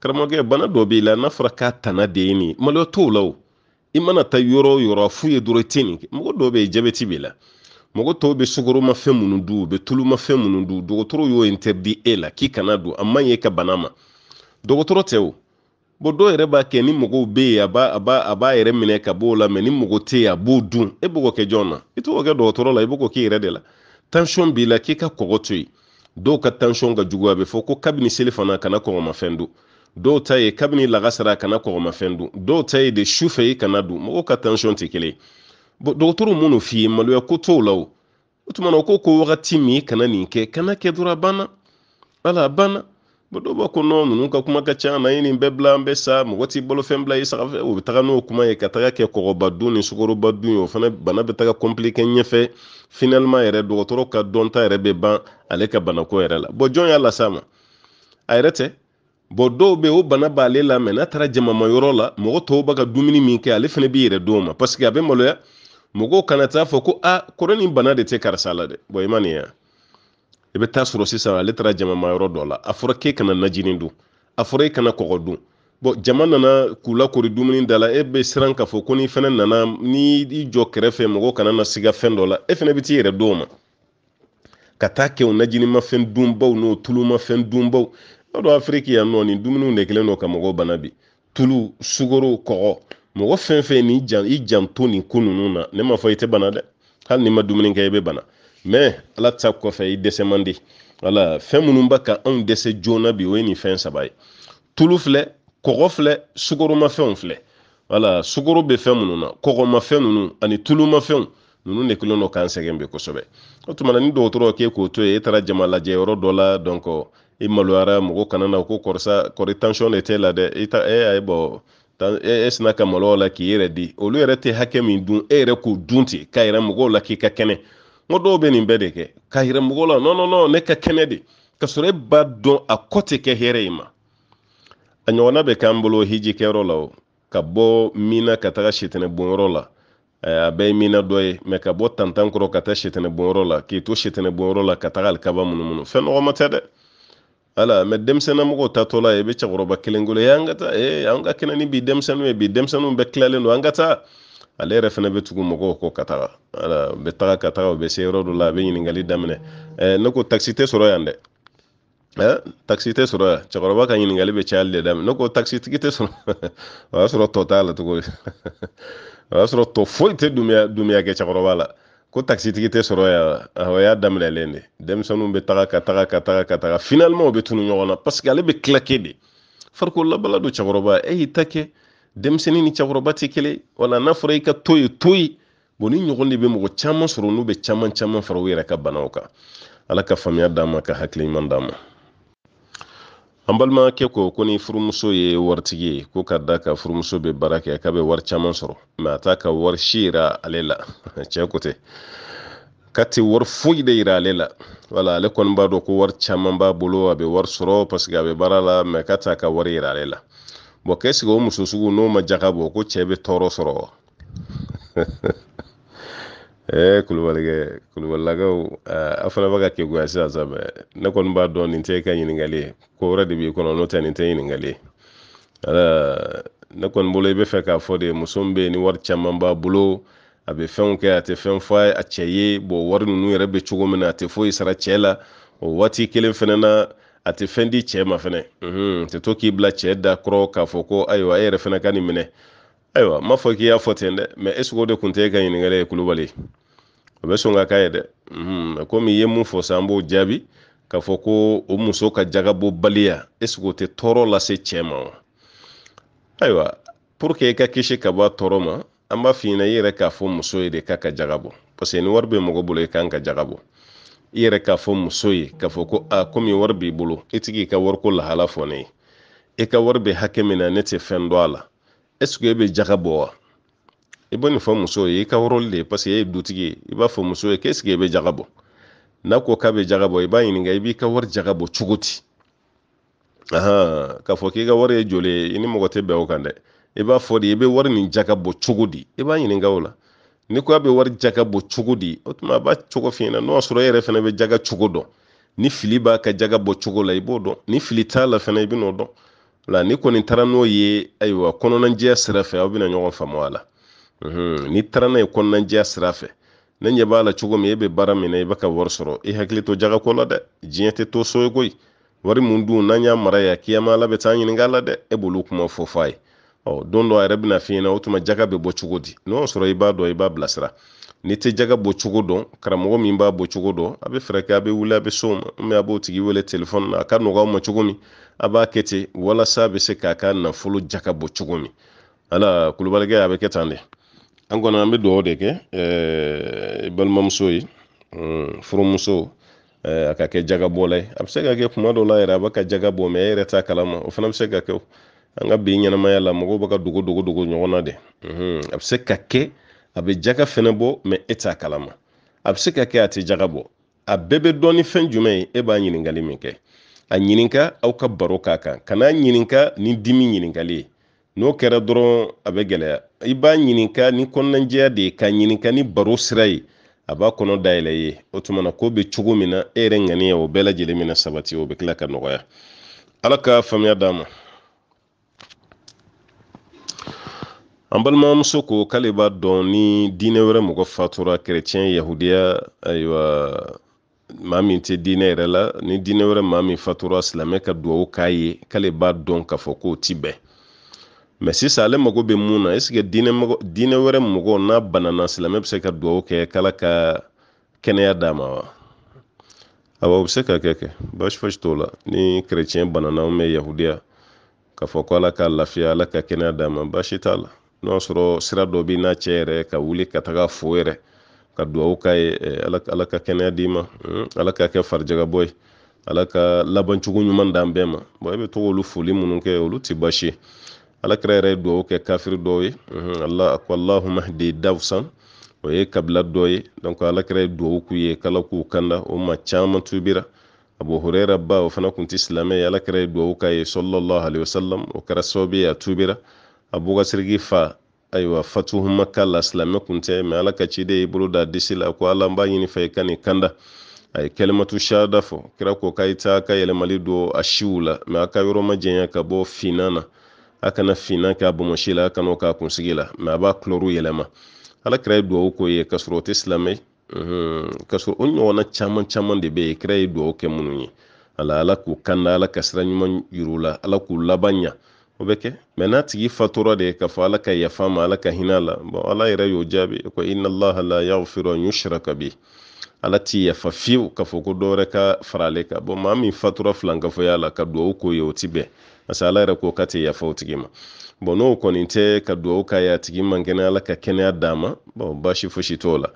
karamɔgɔkɛ bana dɔ b'i la n'a fɔra k'a tana de ye nin maloya t'o la o i mana taa yɔrɔ o yɔrɔ f'u ye dɔrɔn i tɛ nin kɛ mɔgɔ dɔw bɛ jabɛti b'i la mɔgɔ tɔw bɛ sukoromafɛn minnu dun u bɛ tulumafɛn minnu dun dɔgɔtɔrɔw y'o interdit e la k'i kana dun a man ɲi e ka bana ma dɔgɔtɔrɔ tɛ o bon dɔw yɛrɛ b'a kɛ ni mɔgɔw bɛ yen a b'a a b'a a b'a yɛrɛ minɛ ka b'o la mɛ ni mɔgɔ tɛ yen a b'o dun e b'o kɛ jɔn na i e t'o kɛ dɔgɔtɔrɔ la i e b'o k'i yɛrɛ de la tansiyɔn b'i la k'i ka kɔgɔ to yen dɔw ka tansiyɔn ka jugu a bɛ fɔ ko kabini selifana kana kɔgɔmafɛn dun dɔw ta ye kabini lagasara kana kɔgɔmafɛn dun dɔw ta ye de sufɛ i kana dun mɔgɔw ka tansiyɔn tɛ kelen bon dɔgɔtɔrɔw minnu f'i ye maloya ko t'o la o o tuma na o ko ko wagati min i kana nin kɛ kana kɛ dɔrɔn a banna ala a banna bodobo ko nunu ka kuma ka ca na ini bɛɛ bila an sa mɔgɔ t'i bolofɛn bila i saga fɛ o bɛ taga n'o kuma ye ka taga kɛ kɔgɔbadun ni sugorobadun ye o fana bana bɛ taga kɔmplike ɲɛfɛ finalement yɛrɛ dɔgɔtɔrɔ ka dɔnta yɛrɛ bɛ ban ale ka banako yɛrɛ la bɔn jɔn y'a lasa ma a yɛrɛ tɛ bɔn dɔw bɛ o bana b'ale la mɛ n'a taara jamamayɔrɔ la mɔgɔ tɔw b'a ka dumuni min kɛ ale fana b'i yɛrɛ d'o ma parce a bɛ maloya mɔgɔw kana taa fɔ ko a kɔrɔ nin bana de tɛ karisa la dɛ bɔn i ma nin ye i bɛ taa sɔrɔ sisan ale taara jamama dɔ la a fɔra k'e kana najinin dun a fɔra e kana kɔgɔ dun bɔn jama nana k'u lakori dumuni da la e bɛ siran k'a fɔ ko n'i fana nana ni i jɔ kɛrɛfɛ mɔgɔ kana na siga fɛn dɔ la e fana bɛ t'i yɛrɛ d'o ma ka taa kɛ o najinimafɛn dunbaw n'o tulumafɛn dunbaw o don afiriki yan nɔ nin dumuniw de kɛlen don ka mɔgɔ bana bi tulu sugoro kɔgɔ mɔgɔ fɛn fɛn n'i jan i janto nin ko ninnu na ne m'a fɔ i tɛ bana dɛ hali n'i ma dumuni kɛ i bɛ bana mɛ ala ta kɔfɛ i dɛsɛ man di wala fɛn minnu bɛ ka anw dɛsɛ joona bi o ye nin fɛn saba ye tulu filɛ kɔgɔ filɛ sukoromafɛnw filɛ wala sukoro bɛ fɛn minnu na kɔgɔmafɛn ninnu ani tulumafɛnw ninnu de kelen don k'an sɛgɛn bi kosɛbɛ o tuma na ni dɔgɔtɔrɔ k'e k'o to yen e taara jama lajɛ yɔrɔ dɔ la donc i e maloyara mɔgɔ kana na ko kɔrɔsa kɔri tension de t'e la dɛ i e ta e ayi bɔn e, e sina ka maloya o la k'i yɛrɛ di olu yɛrɛ tɛ hakɛ min dun e yɛrɛ k'o dun ten k'a yɛrɛ mɔgɔw la k'i ka kɛnɛ n ko dɔw bɛ nin bɛɛ de kɛ ka yɛrɛ mɔgɔ la non non non ne ka kɛnɛ de ka sɔrɔ e b'a dɔn a kɔ tɛ kɛ hɛrɛ ye ma a ɲɔgɔnna bɛ k'an bolo hiji kɛyɔrɔ la o ka bɔ mina ka taga sitanɛ bonyɔrɔ la eh, a bɛɛ ye mina dɔ ye mɛ ka bɔ tantan kɔrɔ ka taa sitanɛ bonyɔrɔ la k'i to sitanɛ bonyɔrɔ la ka taga alikaba munumunu fɛn nɔgɔma tɛ dɛ ala mɛ denmisɛnnamɔgɔw tatɔ la i e bɛ cɛkɔrɔba kelen kolo ye an ka taa ee eh, an ka kɛnɛ ni bi denmisɛnninw ye bi denmisɛnninw bɛɛ tilalen don an ka taa ale yɛrɛ fɛnɛ bɛ tugu mɔgɔw kɔ ka taga wala u taga ka taga u bɛ se yɔrɔ dɔ la a bɛ ɲininkali daminɛ ne ko takisi tɛ sɔrɔ yan dɛ takisi tɛ sɔrɔ yan cɛkɔrɔba ka ɲininkali bɛ caya le daminɛ ne ko takisitigi tɛ sɔrɔ o y'a sɔrɔ tɔ t'a la cogo o y'a sɔrɔ tɔ foyi tɛ dumiya dumiya kɛ cɛkɔrɔba la ko takisitigi tɛ sɔrɔ yan o y'a daminɛlen de denmisɛnninw bɛ taga ka taga ka taga ka taga finalement u bɛ tunu ɲɔgɔn na parce que ale be tila ke de farikolo labala don cɛkɔrɔba e y'i ta kɛ denmisɛnnin ni cɛkɔrɔba tɛ kelen wala n'a fɔra i ka to ye to ye bon ni ɲɔgɔn de bɛ mɔgɔ caman sɔrɔ n'u bɛ caman caman fara u yɛrɛ ka banaw kan ala ka faamuya d'an ma ka hakili ɲuman ma an balimakɛ ko ko ni furumuso ye waritigi ye ko ka da ka furumuso bɛ baara kɛ k'a bɛ wari caman sɔrɔ mɛ a t'a ka wari si yira ale la cɛ ko tɛ k'a tɛ wari foyi de yira ale la wala ale kɔni b'a dɔn ko wari caman b'a bolo a bɛ wari sɔrɔ paseke a bɛ baara la mɛ k'a t'a ka wari yira ale la bɔn kɛsigi o muso sugu n'o ma jaga bɔ ko cɛɛ bɛ tɔɔrɔ sɔrɔ wa ee kulubalikɛ kulubalilakaw a fana baka ka keguya sisan sa mɛ ne kɔni b'a dɔn nin tɛ ka ɲininkali ye ko wɛrɛ de b'i kɔnɔ n'o tɛ nin tɛ ɲininkali ye ala ne kɔni bolo i bɛ fɛ k'a fɔ de muso min bɛ ni wari caman b'a bolo a bɛ fɛnw kɛ a tɛ fɛn fɔ a cɛ ye bɔn wari nunu yɛrɛ bɛ cogo min na a tɛ foyi sara cɛ la o waati kelen fɛnɛ na a tɛ fɛn di cɛ ma fɛnɛ mhm, tɛ to k'i bila cɛ da kɔrɔ k'a fɔ ko ayiwa e yɛrɛ fana ka nin minɛ ayiwa m'a fɔ k'i y'a fɔ ten dɛ mɛ ɛseke de tun tɛ e ka ɲininkali mhm, ye kulubali o bɛ sɔn ka k'a ye dɛ komi i ye mun fɔ sa an b'o jaabi k'a fɔ ko o muso ka jagabɔ baliya ɛseke tɛ tɔɔrɔ lase cɛ ma wa ayiwa pour que i ka kisi ka bɔ a tɔɔrɔ ma an b'a f'i i yɛrɛ k'a fɔ muso ye de k'a ka jagabɔ parce ni wari bɛ mɔgɔ bolo i kan ka jagabɔ i yɛrɛ k'a fɔ muso ye k'a fɔ ko a komi wari b'i bolo i tigi ka wariko lahala fɔ ne ye i ka wari bɛ hakɛ min na ne tɛ fɛn dɔn a la ɛseke e bɛ jaga bɔ wa i bɛ nin fɔ muso ye i ka wɔrɔli de paseke e ye dutigi ye i b'a fɔ muso ye k'eseke e bɛ jaga bɔ n'a ko k'a bɛ jaga bɔ i b'a ɲininka i b'i ka wari jaga bɔ cogo di ahan k'a fɔ k'i ka wari ye joli ye i ni mɔgɔ tɛ bɛn o kan dɛ i b'a fɔ de i bɛ wari nin jaga bɔ cogo di i b'a ɲininka o la ni ko a bɛ wari jaga bɔ cogo di o tuma a b'a cogo f'i ɲɛna n'o y'a sɔrɔ e yɛrɛ fana bɛ jaga cogo dɔn ni fili b'a ka jaga bɔ cogo la i b'o dɔn ni fili t'a la fana i bɛn'o dɔn la ni kɔni taara n'o ye ayiwa kɔnɔnajɛya sira fɛ aw bɛna ɲɔgɔn faamu a la ni taara n'a ye kɔnɔnajɛya sira fɛ ne ɲɛ b'a la cogo min e bɛ baara min na i bɛ ka wari sɔrɔ i hakili to jagako la dɛ diɲɛ tɛ to so ye koyi wari mun dun n'an y'a mara yan kiyama ala bɛ taa ɲininka a la dɛ e b'olu kuma fɔ f'a ye ɔ don dɔ a yɛrɛ bɛna f'i o tuma jaga bɛ bɔ cogo di n'o sɔrɔ i b'a dɔn i b'a bilasira n'i tɛ jaga bɔ cogo dɔn karamɔgɔ min b'a bɔ cogo dɔn a bɛ fɛɛrɛ a bɛ wuli a bɛ s'o ma a b'o tigi wele telefɔni na a ka nɔgɔ ma cogo min a b'a kɛ ten walasa a bɛ se k'a ka nafolo jaga bɔ cogo min ala kulubalikɛ a bɛ kɛ tan de an kɔni an bɛ dugawu de kɛ balimamuso ye furumuso a ka kɛ jagabɔla ye a bɛ se ka kɛ kuma dɔ la yɛrɛ a b'a ka jaga bɔ mɛ e yɛrɛ t'a kalama o fana bɛ se ka kɛ an ka bi ɲɛnamaya la mɔgɔw bɛ ka dogo dogo dogo ɲɔgɔn na dɛ mhm. a bɛ se ka kɛ a bɛ jaga fɛnɛ bɔ mɛ e t'a kalama a bɛ se ka kɛ a tɛ jaga bɔ a bɛɛ bɛ dɔn ni fɛn jumɛn ye e b'a ɲininkali min kɛ a ɲininka aw ka baro k'a kan ka n'a ɲininka ni dimi ɲininkali ye n'o kɛra dɔrɔn a bɛ gɛlɛya i b'a ɲininka ni kɔnɔnajɛya de ye ka ɲininka ni baro sira ye a b'a kɔnɔ dayɛlɛ ye o tuma na ko bɛ cogo min na e yɛrɛ ŋaniya o bɛɛ lajɛlen mina sabati o bɛ tila ka nɔgɔya ala ka faamuya d'a ma an balimamuso ko k'ale b'a dɔn ni diinɛ wɛrɛ mɔgɔ fatura kerecɛn yahudiya ayiwa maa min tɛ diinɛ yɛrɛ la ni diinɛ wɛrɛ maa min fatura silamɛ ka duwawu k'a ye k'ale b'a dɔn k'a fɔ k'o ti bɛn mɛ sisan ale mago bɛ mun na ɛsike diinɛ wɛrɛ mɔgɔ n'a banana silamɛ bɛ se ka duwawu kɛ k'ala ka kɛnɛya d'a ma wa awɔ o bɛ se ka kɛ kɛ basi fosi t'o la ni kerecɛn banana u mɛ yahudiya k'a fɔ ko ala ka lafiya ala ka kɛnɛya d'a ma basi t'a la n'o y'a sɔrɔ sira dɔ bɛ n'a cɛ yɛrɛ ka wuli ka taga fo yɛrɛ ka duwawu k'a ye ala ka kɛnɛya d'i ma ala ka kɛ farijakabɔ ye ala ka labancogo ɲuman d'an bɛɛ ma bɔn e bɛ to k'olu foli minnu kɛ olu tɛ baasi ye alakira yɛrɛ ye duwawu kɛ kafiri dɔw ye ala a ko alahuma de dawusan o ye kabila dɔ ye donc alakira ye duwawu k'u ye k'ala k'u kanda o ma caman tubira abu hurɛra ba o fana tun tɛ silamɛ ye alakira ye duwawu k'a ye sɔlɔlɔ alayhi wa salam o kɛra sababu ye a tubira abubakar ayiwa fatuhu la silamɛ kun tɛ mɛ ala ka ciden y'i bolo da disi la ko ala n b'a ɲini fɛ i ka nin kanda a ye kɛlɛmatu shahada fɔ kira ko k'a ye taa ka yɛlɛmali don a siw la mɛ a ka yɔrɔ ma janya ka bɔ finan na a kana finan k'a bɔmɔsi la a kan'o k'a kunsigi la mɛ a b'a kulɔriw yɛlɛma ala kira ye duwawu k'o ye mhm, kasɔrɔ o tɛ silamɛ kasɔrɔ o ɲɔgɔnna caman caman de bɛ yen kira ye duwawu kɛ minnu ye ala ala k'u kanda ala ka sira ɲuman yir'u la ala k'u laban ɲa o bɛ kɛ mɛ n'a tigi fatura de k'a fɔ ala ka yafa ma ala ka hinɛ la bon ala yɛrɛ y'o jaabi ko inna allaha la yaghfiru an yushraka bi ala ti yafa fiyewu k'a fɔ ko dɔwɛrɛ ka fara ale kan bon maa min fatura filankafoya la ka duwawu k'o ye o ti bɛn parce que ala yɛrɛ ko k'a tɛ yafa o tigi ma bon n'o kɔni tɛ ka duwawu k'a ye a tigi man kɛnɛ ala ka kɛnɛya d'a ma bon baasi fosi t'o la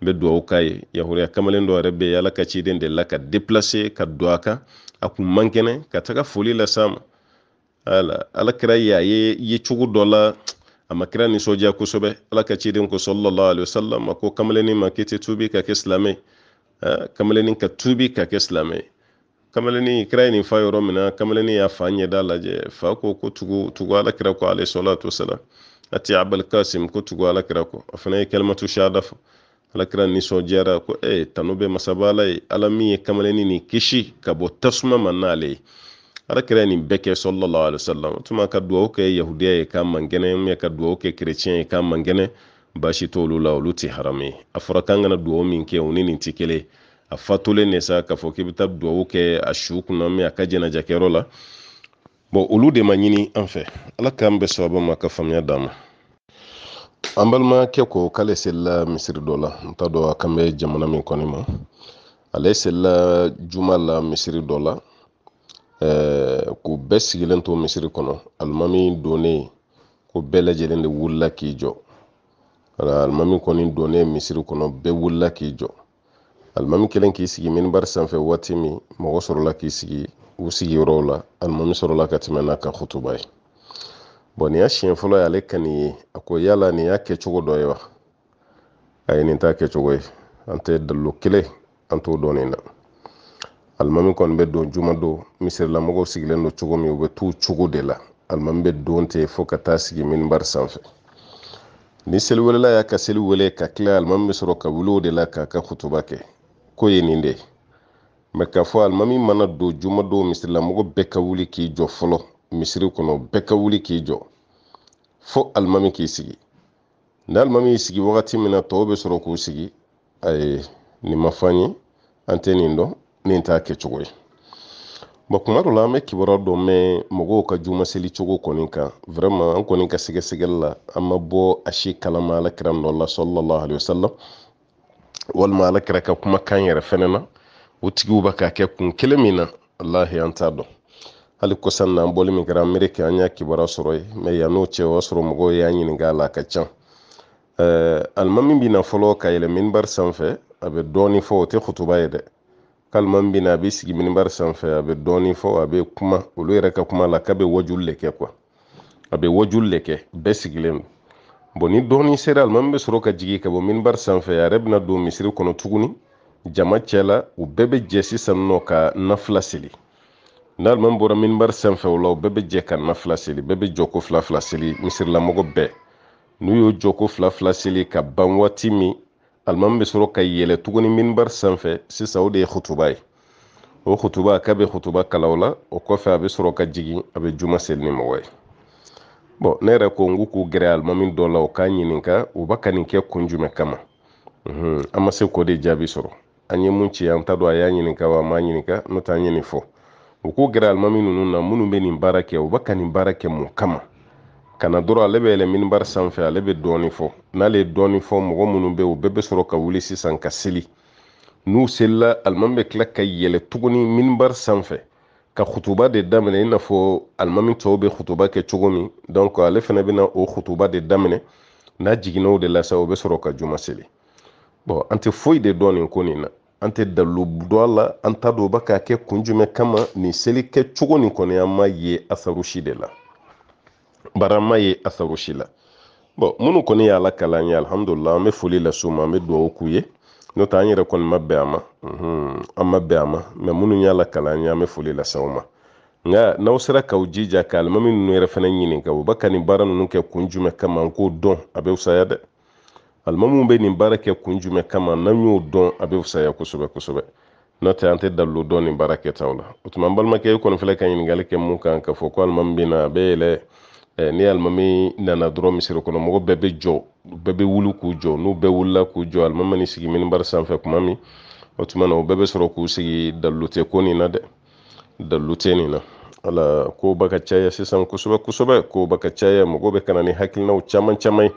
n bɛ duwawu k'a ye yahuruya kamalen dɔ yɛrɛ bɛ yen ala ka ciden delila ka deplase ka don a kan a kun man kɛnɛ ka taga foli las'a ma ala alakira y'a ye ye cogo dɔ la a ma kira nisɔndiya kosɛbɛ ala ka ciden ko sɔlɔlɔ alayhi wasalam a ko kamalennin ma k'i tɛ tuubi ka kɛ silamɛ kamalennin ka tuubi ka kɛ silamɛ kamalennin kira ye nin fa yɔrɔ min na kamalennin y'a fa ɲɛda lajɛ fa ko ko tugu tugu alakira kɔ alayhi salatu wasalam a ti abal kasim ko tugu alakira kɔ a fana ye kalimatu shahada fɔ alakira nisɔndiyara ko ee tanu bɛ masaba ala ye eh, eh, ala min ye kamalennin nin kisi ka bɔ tasuma ma n'ale ye alakira ye nin bɛɛ kɛ alaihi wasallam tuma ka duwawu kɛ yahudiya ye k'a mangɛnɛ ka duwawu kɛ kerecɛn ye k'a mangɛnɛ baasi t'olu la olu ti harami ye a fɔra k'an kana duwawu min kɛ o ni nin ti kelen a fatolen de sa k'a fɔ k'i bɛ taa duwawu kɛ a su kunna mɛ a ka jɛnɛjakɛyɔrɔ la bɔn olu de ma ɲini an fɛ ala k'an bɛɛ sababa ma ka faamuya d'an ma an balimakɛ ko k'ale selila misiri dɔ la n t'a dɔn a kan bɛ jamana min kɔni ma ale selila juma la misiri dɔ la Eh, k'u bɛɛ sigilen to misiri kɔnɔ alimami donnen ko bɛɛ lajɛlen de wulila k'i jɔ wala alimami kɔni donnen misiri kɔnɔ bɛɛ wulila k'i jɔ alimami kelen k'i sigi minibari sanfɛ waati min mɔgɔ sɔrɔla k'i sigi u sigiyɔrɔw la alimami sɔrɔla ka tɛmɛ n'a ka khutuba ye bɔn nin y'a siɲɛ fɔlɔ y'ale ka nin ye a ko yala nin y'a kɛcogo dɔ ye wa a ye nin t'a kɛcogo ye an tɛ dalilu kelen an t'o dɔn na alimami kɔni bɛ don juma don misirilamɔgɔw sigilen don cogo min u bɛ t'u cogo de la alimami bɛ don ten fo ka taa sigi minibari sanfɛ ni seli welela y'a ka seli wele ka tila alimami bɛ sɔrɔ ka wuli o de la k'a ka kutuba kɛ ko ye nin de ye mɛ k'a fɔ alimami mana don juma don misirilamɔgɔ bɛɛ ka wuli k'i jɔ fɔlɔ misiri kɔnɔ bɛɛ ka wuli k'i jɔ fo alimami k'i sigi ni alimami y'i sigi wagati min na tɔw bɛ sɔrɔ k'u sigi ayi nin ma f'an ye an tɛ nin dɔn ne t'a kɛcogo ye bɔn kuma dɔ la an bɛ kibaruya dɔ mɛn mɔgɔw ka jugumaseli cogo kɔni kan vraiment an kɔni ka sɛgɛsɛgɛli la an ma bɔ a si kalama alakira nɔ la sallallahu alaihi wasallam walima alakira ka kumakan yɛrɛ fɛnɛ na o tigiw bɛ k'a kɛ kun kelen min na walahi an t'a dɔn hali kɔsan na an bɔli min kɛra amerika an y'a kibaruya sɔrɔ ye mɛ yann'o cɛ o y'a sɔrɔ mɔgɔw y'an ɲininka a la a ka can alimami bɛ na fɔlɔ ka yɛlɛ minbari sanfɛ a bɛ dɔɔnin fɔ o tɛ kutuba ye dɛ kaliman bɛna a bɛ sigi minibari sanfɛ a bɛ dɔɔnin fɔ a bɛ kuma olu yɛrɛ ka kuma la k'a bɛ wajuli de kɛ a bɛ wajuli de kɛ bɛɛ sigilen don ni dɔɔnin sera alimami bɛ sɔrɔ ka jigin ka bɔ minibari sanfɛ a yɛrɛ bɛna don misiri kɔnɔ tuguni jama cɛla u bɛɛ bɛ jɛ sisan nɔ ka nafila seli n'alimami bɔra minibari sanfɛ o la u bɛɛ bɛ jɛ ka nafila seli bɛɛ bɛ jɔ ko fila fila seli misirilamɔgɔ bɛɛ n'u y'o jɔ ko seli ka ban waati min alimami bɛ sɔrɔ ka yɛlɛ tuguni minbar sanfɛ sisan o de ye khutuba ye o khutuba k'a bɛ khutuba kalaw la o kɔfɛ a bɛ sɔrɔ ka jigin a bɛ juma seli ni mɔgɔ ye bɔn ne yɛrɛ ko n k'u k'u gɛrɛ alimami dɔ la u k'a ɲininka u ba ka nin kɛ kun jumɛn kama unhun an ma se k'o de jaabi sɔrɔ an ye mun ci an t'a dɔn a y'a ɲininka wa a m'a ɲininka n'o tɛ an ye nin fɔ u k'u gɛrɛ alimami ninnu na minnu bɛ nin baara kɛ u ba ka nin baara kɛ mun kama kana dɔrɔn ale bɛ yɛlɛ minibari sanfɛ ale bɛ dɔɔnin fɔ n'ale ye dɔɔnin fɔ mɔgɔ minnu bɛ o bɛɛ bɛ sɔrɔ ka wuli sisan ka seli n'u selila alimami bɛ tila ka yɛlɛ tuguni minibari sanfɛ ka kutuba de daminɛ i n'a fɔ alimami tɔw bɛ kutuba kɛ cogo min donc ale fana bɛ na o kutuba de daminɛ n'a jiginna o de la sa o bɛ sɔrɔ ka juma seli bon an tɛ foyi de dɔn nin ko nin na an tɛ dalilu dɔn a la an t'a dɔn u bɛ k'a kɛ kun jumɛn kama nin seli kɛ cogo nin kɔni an m'a ye asaru de la barama ye asago la bon minnu kɔni y'a la kalan ye alihamudulila an bɛ foli las'u ma an bɛ dugawu k'u ye n'o tɛ an yɛrɛ kɔni ma bɛn a ma an ma bɛn a ma mɛ minnu y'a la kalan ye an bɛ foli las'aw ma nka n'aw sera k'aw jija ka alimami ninnu yɛrɛ fana ɲininka u bɛ ka nin baara ninnu kɛ kun jumɛn kama n k'o dɔn a bɛ fusaya dɛ alimamiw bɛ nin baara kɛ kun jumɛn kama n'an y'o dɔn a bɛ fusaya kosɛbɛ kosɛbɛ n'o tɛ an tɛ dalilu dɔn nin baara kɛtaw la o tuma n balimakɛ e kɔni filɛ ka ɲininkali kɛ mun kan k'a fɔ ko alimami bɛ na a bɛ yɛlɛ n'i ye alimami nana dɔrɔn misiri kɔnɔ mɔgɔ bɛɛ bɛ jɔ bɛɛ bɛ wuli k'u jɔ n'u bɛɛ wulila k'u jɔ alimami ni sigi minibari sanfɛ kuma min o tuma na o bɛɛ bɛ sɔrɔ k'u sigi dalilute ko nin na dɛ dalilute nin na ala koba ka caya sisan kosɛbɛ kosɛbɛ koba ka caya mɔgɔ bɛ kana ni hakilinaw caman caman ye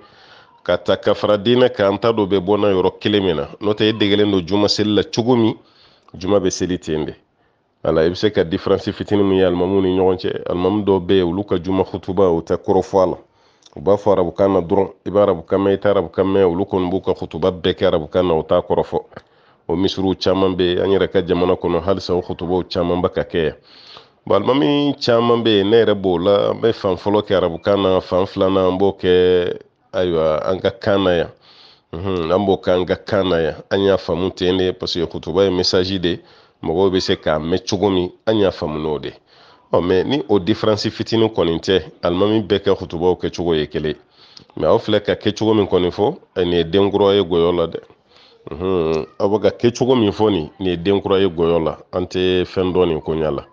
ka ta ka fara diinɛ kan ta dɔ bɛ bɔ na yɔrɔ kelen min na n'o tɛ e degelen don juma seli la cogo min juma bɛ seli ten de ala i bɛ se ka diferansi fitini mu ye alimamu ni ɲɔgɔn cɛ alimamu dɔw bɛ yen olu ka juma kutuba o tɛ kɔrɔfɔ a la u b'a fɔ arabukan na dɔrɔn i b'a arabukan mɛn i tɛ arabukan mɛn olu kɔni b'u ka kutuba bɛɛ kɛ arabukan na o t'a kɔrɔfɔ o misiriw caman be yen an yɛrɛ ka jamana kɔnɔ halisa o kutubaw caman bɛ ka kɛ yan bon alimami caman bɛ yen ne yɛrɛ b'o la an bɛ fan fɔlɔ kɛ arabukan na fan filanan an b'o kɛ ayiwa an ka kan na yan an b'o kɛ an ka kan na yan an y'a faamu ten de parce que kutuba ye mesaji de ye mɔgɔw bɛ se k'a mɛn cogo min an y'a faamu n'o de ɔ mɛ ni o diferansi fitinin kɔni tɛ alimami bɛɛ ka kutubaw kɛcogo ye kelen mɛ aw filɛ ka kɛcogo min kɔni fɔ nin ye den ye gɔyɔ la dɛ aw bɛ ka kɛcogo min fɔ nin nin ye den ye gɔyɔ la an tɛ fɛn dɔ nin koɲa la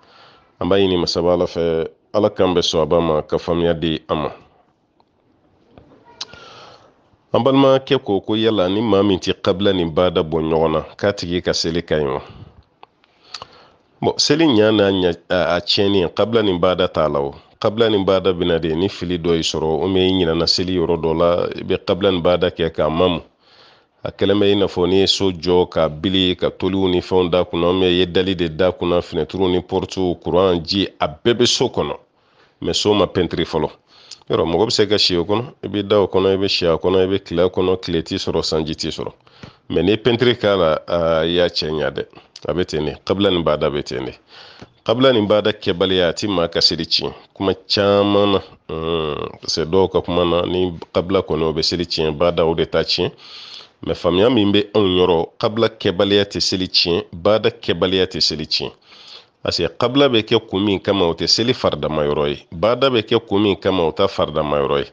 an b'a ɲini masaba ala fɛ ala k'an bɛ sɔn ma ka faamuya di an ma an balimakɛ ko ko yala ni maa min tɛ kabila ni bada bɔ ɲɔgɔn na k'a tigi ka seli ka ɲi wa bon seli ɲa n'a ɲa tiɲɛni kabila nin bada t'a la o kabila nin bada bena de ni fili dɔ i sɔrɔ o i ɲinana seli yɔrɔ dɔ la i be kabila nin bada kɛ k'a mamu a kɛlen bɛ i n'a fɔ n'i ye so jɔ ka bili ka toliw ni fɛnw da kunna mɛ ye dali de da kunna finɛtiriw ni pɔritiw kuran ji a bɛɛ bɛ so kɔnɔ mɛ so ma pɛntiri fɔlɔ yɔrɔ mɔgɔ bɛ se ka si o kɔnɔ i bɛ da o kɔnɔ i bɛ si a kɔnɔ i bɛ tile kɔnɔ tile t'i sɔrɔ sanji t'i sɔrɔ mɛ n'i pɛntiri k'a la i y'a cɛ ɲa dɛ a bɛ ten de kabila nin baada bɛ ten de kabila nin baada kɛbaliya a ti maa kasili tiɲɛ kuma caman na parce dɔw ka kuma na ni kabila kɔni o be seli tiɲɛ baada o de t'a tiɲɛ mɛ faamuya min bɛ anw yɔrɔ kabila kɛbaliya tɛ seli tiɲɛ baada kɛbaliya tɛ seli tiɲɛ parce que kabila bɛ kɛ kun min kama o tɛ seli faridama yɔrɔ ye baada bɛ kɛ kun min kama o t'a faridama yɔrɔ ye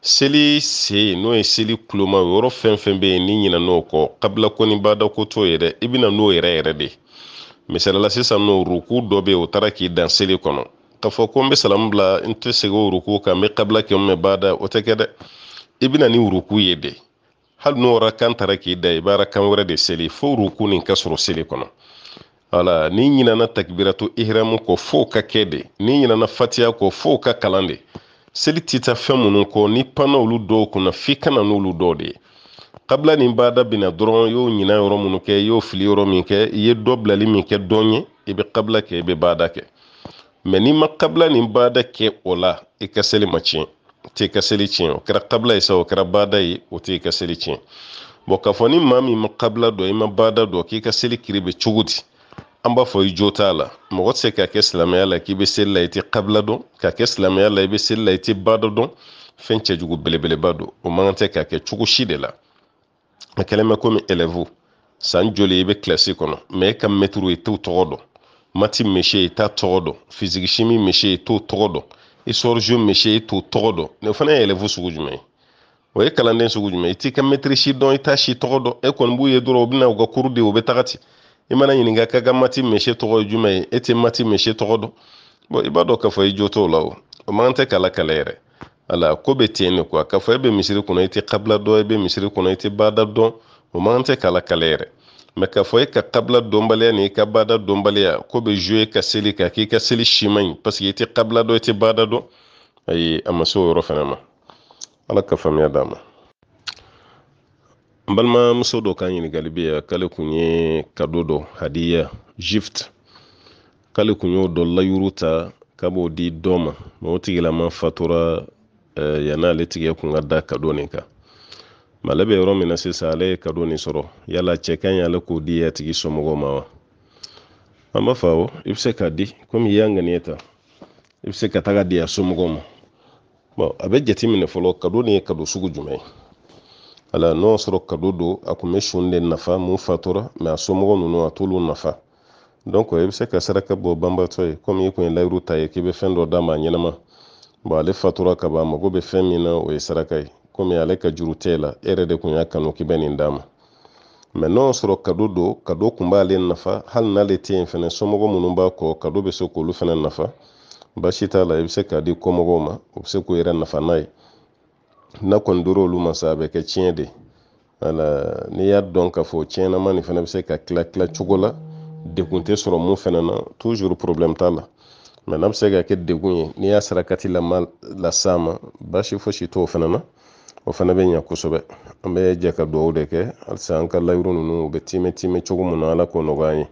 seli se n'o ye seli kuloma o yɔrɔ fɛn fɛn bɛ yen n'i ɲina n'o kɔ kabila ko ni bada ko t'o ye dɛ i bɛna n'o yɛrɛ yɛrɛ de misalila sisan n'o ruku dɔ bɛ yen o taara k'i dan seli kɔnɔ k'a fɔ ko n bɛ salamu bila n tɛ segin o ruku kan n bɛ kabila kɛ n bɛ bada o tɛ kɛ dɛ i bɛna ni ruku ye de hali n'o ra kan taara k'i da i b'a kan wɛrɛ de seli fo ruku nin ka sɔrɔ seli kɔnɔ wala ni ɲinana takibiratu ihramu kɔ f'o ka kɛ de ni ɲinana fatiya kɔ f'o ka kalan de seli tita fɛn minnu kɔ ni panna olu dɔw kunna f'i kana n'olu dɔ de kabila nin baada bina dɔrɔn i y'o ɲina yɔrɔ minnu kɛ i y'o fili yɔrɔ min kɛ i ye dɔ bilali min kɛ dɔn ye i bɛ kabila kɛ i bɛ baada kɛ mɛ n'i ma kabila nin baada kɛ o la i ka seli ma tiɲɛ o t'i ka seli tiɲɛ o kɛra kabila ye sa o kɛra baada ye o t'i ka seli tiɲɛ bɔn k'a fɔ ni maa min ma kabila dɔ i ma baada dɔ k'i ka seli kiri bɛ cogo di an b'a fɔ i jo t'a la mɔgɔ tɛ se ka kɛ silamɛya la k'i bɛ seli la i tɛ kabila dɔn ka kɛ silamɛya la i bɛ seli la i tɛ bada dɔn fɛn cɛjugu belebeleba don o man kan tɛ ka kɛ cogo si de la a kɛlen bɛ komi elɛvu san joli i bɛ kilasi kɔnɔ mɛ e ka mɛtiriw i t'u tɔgɔ dɔn mati meshe i t'a tɔgɔ dɔn fizikisimi meshe i t'o tɔgɔ dɔn isɔrizo meshe i t'o tɔgɔ dɔn nin fana ye elɛvu sugu jumɛn ye o ye kalanden sugu jumɛn i t'i ka mɛtiri si dɔn i t'a si tɔgɔ dɔn e kɔni b'u ye dɔrɔn u bɛ u ka kuru de u bɛ taga ten i mana ɲininga ka ka mati mese tɔgɔ ye juman ye e tɛ mati mese tɔgɔ dɔn bɔn i b'a dɔn k'a fɔ i jo t'o la o o man tɛ kala kala yɛrɛ ala ko bɛ ten de kuwa k'a fɔ e bɛ misiri kɔnɔ i tɛ kabila dɔn i bɛ misiri kɔnɔ i tɛ bada dɔn o man tɛ kala kala yɛrɛ mɛ k'a fɔ e ka kabila dɔnbaliya ni i ka bada dɔnbaliya ko bɛ zue ka seli ka k'i ka seli si man ɲi paseke i tɛ kabila dɔn i tɛ bada dɔn ayi a ma se o yɔrɔ fana ma ala ka faamuya d'a ma n balimamuso dɔ ka ɲinigali bɛ yan k'ale kun ye kado dɔ hadiya gift k'ale kun y'o dɔ layuru ta k'a b'o di dɔ ma mɛ o tigilama fatura uh, yan'ale tigɛ kun ka da kado nin kan mɛ ale bɛ yɔrɔ min na sisan ale ye kado nin sɔrɔ yala cɛ ka ɲi ale k'o di a tigi somɔgɔw ma wa an b'a fɔ awɔ i bɛ se k'a di komi i y'a ŋaniya ta i bɛ se ka taga di a somɔgɔw ma bɔn a bɛ jate minɛ fɔlɔ kado nin ye kado sugu jumɛn ye ala n'o sɔrɔ kado don a kun bɛ sun de nafa mun fatura mɛ a somɔgɔ ninnu a t'olu nafa donc i bɛ se ka saraka bɔ banbatɔ ye komi i kun ye layiru ta ye k'i bɛ fɛn dɔ d'a ma ɲɛnama bon ale fatura ka ban a mago bɛ fɛn min na o ye saraka ye komi ale ka juru tɛ la e yɛrɛ de kun y'a kanu k'i bɛ nin d'a ma mɛ n'o sɔrɔ kado don kado kun b'ale nafa hali n'ale tɛ yen fɛnɛ somɔgɔ minnu b'a kɔ kado bɛ se k'olu fɛnɛ nafa baasi t'a la i bɛ se k'a di kɔmɔgɔw ma u bɛ se k'u yɛrɛ nafa n'a ye n'a kɔni dora olu ma sa a bɛ kɛ tiɲɛ de wala n'i y'a dɔn k'a fɔ tiɲɛnama nin fana bɛ se ka tila tila cogo la degun tɛ sɔrɔ mun fana na toujours problème t'a la mɛ n'a bɛ se ka kɛ degun ye n'i y'a sarakati lama las'a ma baasi fosi t'o fana na o fana bɛ ɲa kosɛbɛ an bɛ jɛ ka dugawu de kɛ halisa an ka layiru ninnu u bɛ tiimɛ tiimɛ cogo min na ala k'o nɔgɔya an ye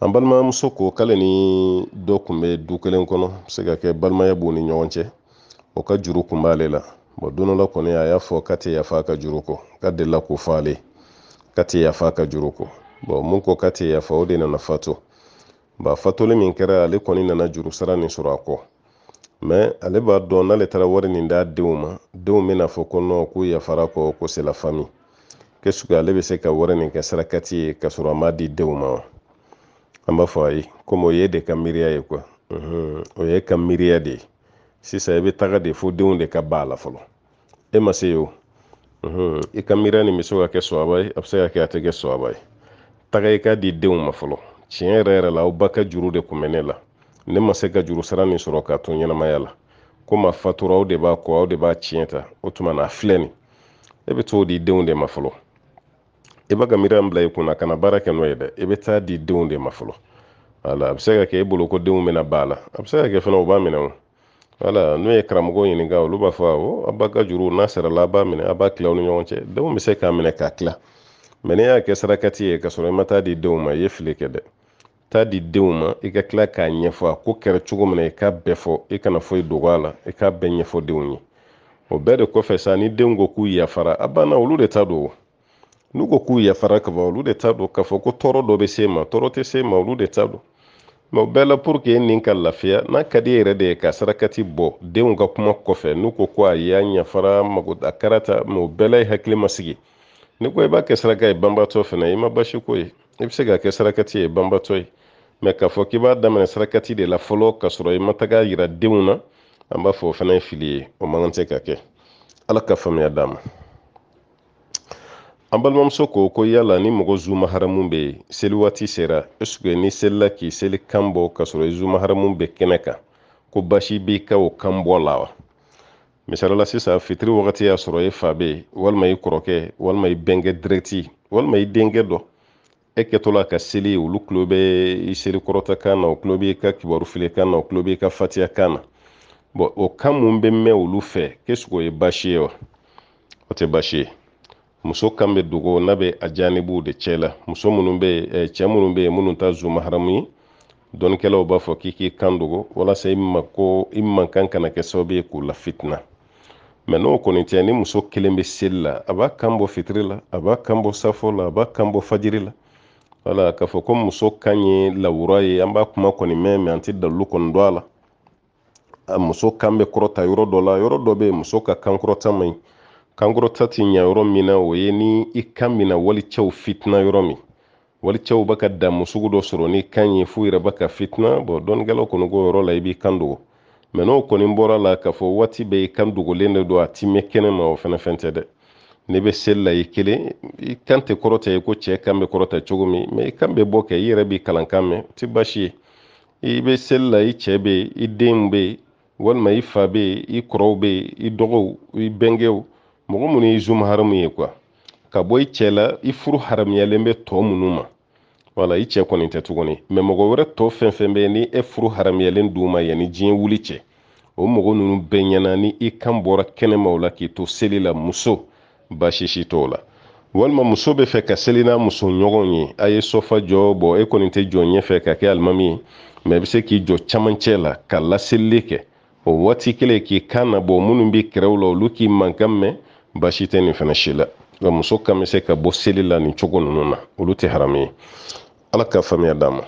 an balimamuso ko k'ale ni dɔ kun bɛ du kelen kɔnɔ se ka kɛ balimaya b'u ni ɲɔgɔn cɛ o ka juru kun b'ale la don dɔ la kɔni a y'a fɔ k'a tɛ yafa ka juru kɔ k'a delila k'o fɔ ale k'a tɛ yafa ka juru kɔ mun ko k'a tɛ yafa o de nana fato ba fatoli min kɛra ale kɔni nana juru sara nin sɔrɔ a kɔ ale b'a dɔn n'ale taara wari nin d'a denw ma denw bɛna fɔ ko nɔn k'u yafara kɔ ko sela fami kesuke ale bɛ se ka wari nin kɛ kati ye ka sɔrɔ a m'a di denw ma wa an b'a fɔ ayi komi o ye de ka miiriya ye kuwa o ye ka miiriya de ye sisan i bɛ taga de fo denw de ka ba la fɔlɔ e ma se o i ka miiriya nin bɛ se ka kɛ sɔaba ye a bɛ se ka kɛ a tɛ kɛ sɔaba ye taga i k'a di denw ma fɔlɔ tiɲɛ yɛrɛ yɛrɛ la aw ba ka juru de kun bɛ ne la ne ma se ka juru sara min sɔrɔ k'a to ɲɛnamaya la komi a fatura aw de b'a kɔ aw de b'a tiɲɛ ta o tuma na a filɛ nin e bɛ t'o di denw de ma fɔlɔ i b'a ka miiriya bila i kunna kana baara kɛ n'o ye dɛ i bɛ taa di denw de ma fɔlɔ wala a bɛ se ka kɛ e bolo ko denw bɛna ba la a bɛ se ka kɛ fana u b'a minɛ o wala n'u ye karamɔgɔ ɲininka olu b'a fɔ awɔ a b'a ka juru n'a sera la a b'a minɛ a b'a tila aw ni ɲɔgɔn cɛ denw bɛ se k'a minɛ k'a tila mɛ n'i y'a kɛ sarakati ye ka sɔrɔ i ma taa di denw ma i ye fili kɛ dɛ taa di denw ma i ka tila k'a ɲɛfɔ a ko kɛra cogo min na i k'a bɛɛ fɔ i kana foyi dogo a la i k'a bɛɛ ɲɛfɔ denw ye o bɛɛ de kɔfɛ sa ni denw ko k'u yafara a banna olu de ta don n'u ko k'u yafara kaban olu de ta don k'a fɔ ko tɔɔrɔ dɔ bɛ se ma tɔɔrɔ tɛ se ma olu de ta don o bɛɛ la pour que nin ka lafiya n'a ka di yɛrɛ de ye ka sarakati bɔ denw ka kuma kɔfɛ n'u ko e ko a y'a ɲafara mago a kɛra ta o bɛɛ la ye hakili ma sigi ni ko i b'a kɛ saraka e. ye banbatɔ fɛnɛ i ma basi ko ye i bɛ se e k'a kɛ sarakati ye banbatɔ ye mɛ k'a fɔ k'i b'a daminɛ sarakati de la fɔlɔ k'a sɔrɔ i ma taga yira denw na an b'a fɔ o fana ye fili ye o man kan tɛ ka kɛ ala ka faamuya d'a ma an balimamuso ko ko yala ni mɔgɔ zumaharamu be yen seli waati sera ɛsike ni selila k'i seli kan bɔ ka sɔrɔ i zumaharamu bɛ kɛnɛ kan ko basi b'i ka o kan bɔ la wa misalila sisan fitiri wagati y'a sɔrɔ i e fa bɛ walima i kɔrɔkɛ walima i bɛnkɛ dirɛti walima i denkɛ dɔ e kɛtɔla ka seli olu tulo bɛ i seli kɔrɔta kan na o tulo b'i ka kibaru file kan na o tulo b'i ka fatiya kan na bɔn o kan mun bɛ mɛn olu fɛ k'e ye basi ye wa o tɛ basi ye muso kan bɛ dogo n'a bɛ a janibuw de cɛ la muso minnu bɛ yen cɛ minnu bɛ yen minnu ta zumaharamu ye dɔnnikɛlaw b'a fɔ k'i k'i kan dogo walasa i ma ko i man kan kana kɛ sababu ye k'u la fitina mɛ n'o kɔni tɛ ni muso kelen bɛ seli la a b'a kan bɔ fitiri la a b'a kan bɔ safo la a b'a kan bɔ fajiri la wala k'a fɔ ko muso kan ye lawura ye an b'a kuma kɔni mɛn mɛ an tɛ dalilu kɔni dɔn a la a muso kan bɛ kɔrɔta yɔrɔ dɔ la yɔrɔ dɔ bɛ yen muso ka kan kɔrɔta man ɲi kankɔrɔ tati ti ɲa yɔrɔ min na o ye ni i kan mina walicɛw fitina yɔrɔ min walicɛw bɛ ka damu sugu dɔ sɔrɔ ni kan ye f'u yɛrɛ bɛ ka fitina bɔn dɔnnikɛlaw kɔni k'o yɔrɔ la i b'i kan dogo mɛ n'o kɔni bɔra la k'a fɔ waati bɛɛ i kan dogolen de don a ti mɛn kɛnɛ ma o fɛnɛ fɛn tɛ dɛ n'i bɛ seli la i kelen i kan tɛ kɔrɔta i ko cɛ kan bɛ kɔrɔta cogo min mɛ i kan bɛ bɔ kɛ i yɛrɛ b'i kalankan mɛn o tɛ ye i bɛ seli la i cɛ bɛ i denw bɛ walima i fa bɛ i kɔrɔw bɛ i dɔgɔw i bɛnkɛw mɔgɔ minnu y'i zuma haramu ye kuwa ka bɔ i cɛ la i furu haramuyalen bɛ tɔ minnu ma wala i cɛ kɔni tɛ tuguni mɛ mɔgɔ wɛrɛ tɔ fɛn fɛn bɛ ni e furu haramuyalen d'u ma yanni diɲɛ wuli cɛ o mɔgɔ ninnu bɛɛ ɲɛna ni i kan bɔra kɛnɛma la k'i to seli la muso baasi si t'o la walima muso bɛ fɛ ka seli n'a muso ɲɔgɔnw ye a ye sɔfa jɔ bɔ e kɔni tɛ jɔ ɲɛfɛ ka kɛ alimami ye mɛ i bɛ se k'i jɔ camancɛ la ka laselili kɛ o waati kelen k'i kan nabɔ minnu bɛ kɛrɛw la olu k'i mankan mɛn basi tɛ nin fana si la nka muso kan bɛ se ka bɔ seli la nin cogo ninnu na olu tɛ haramu ye ala ka faamuya d'a ma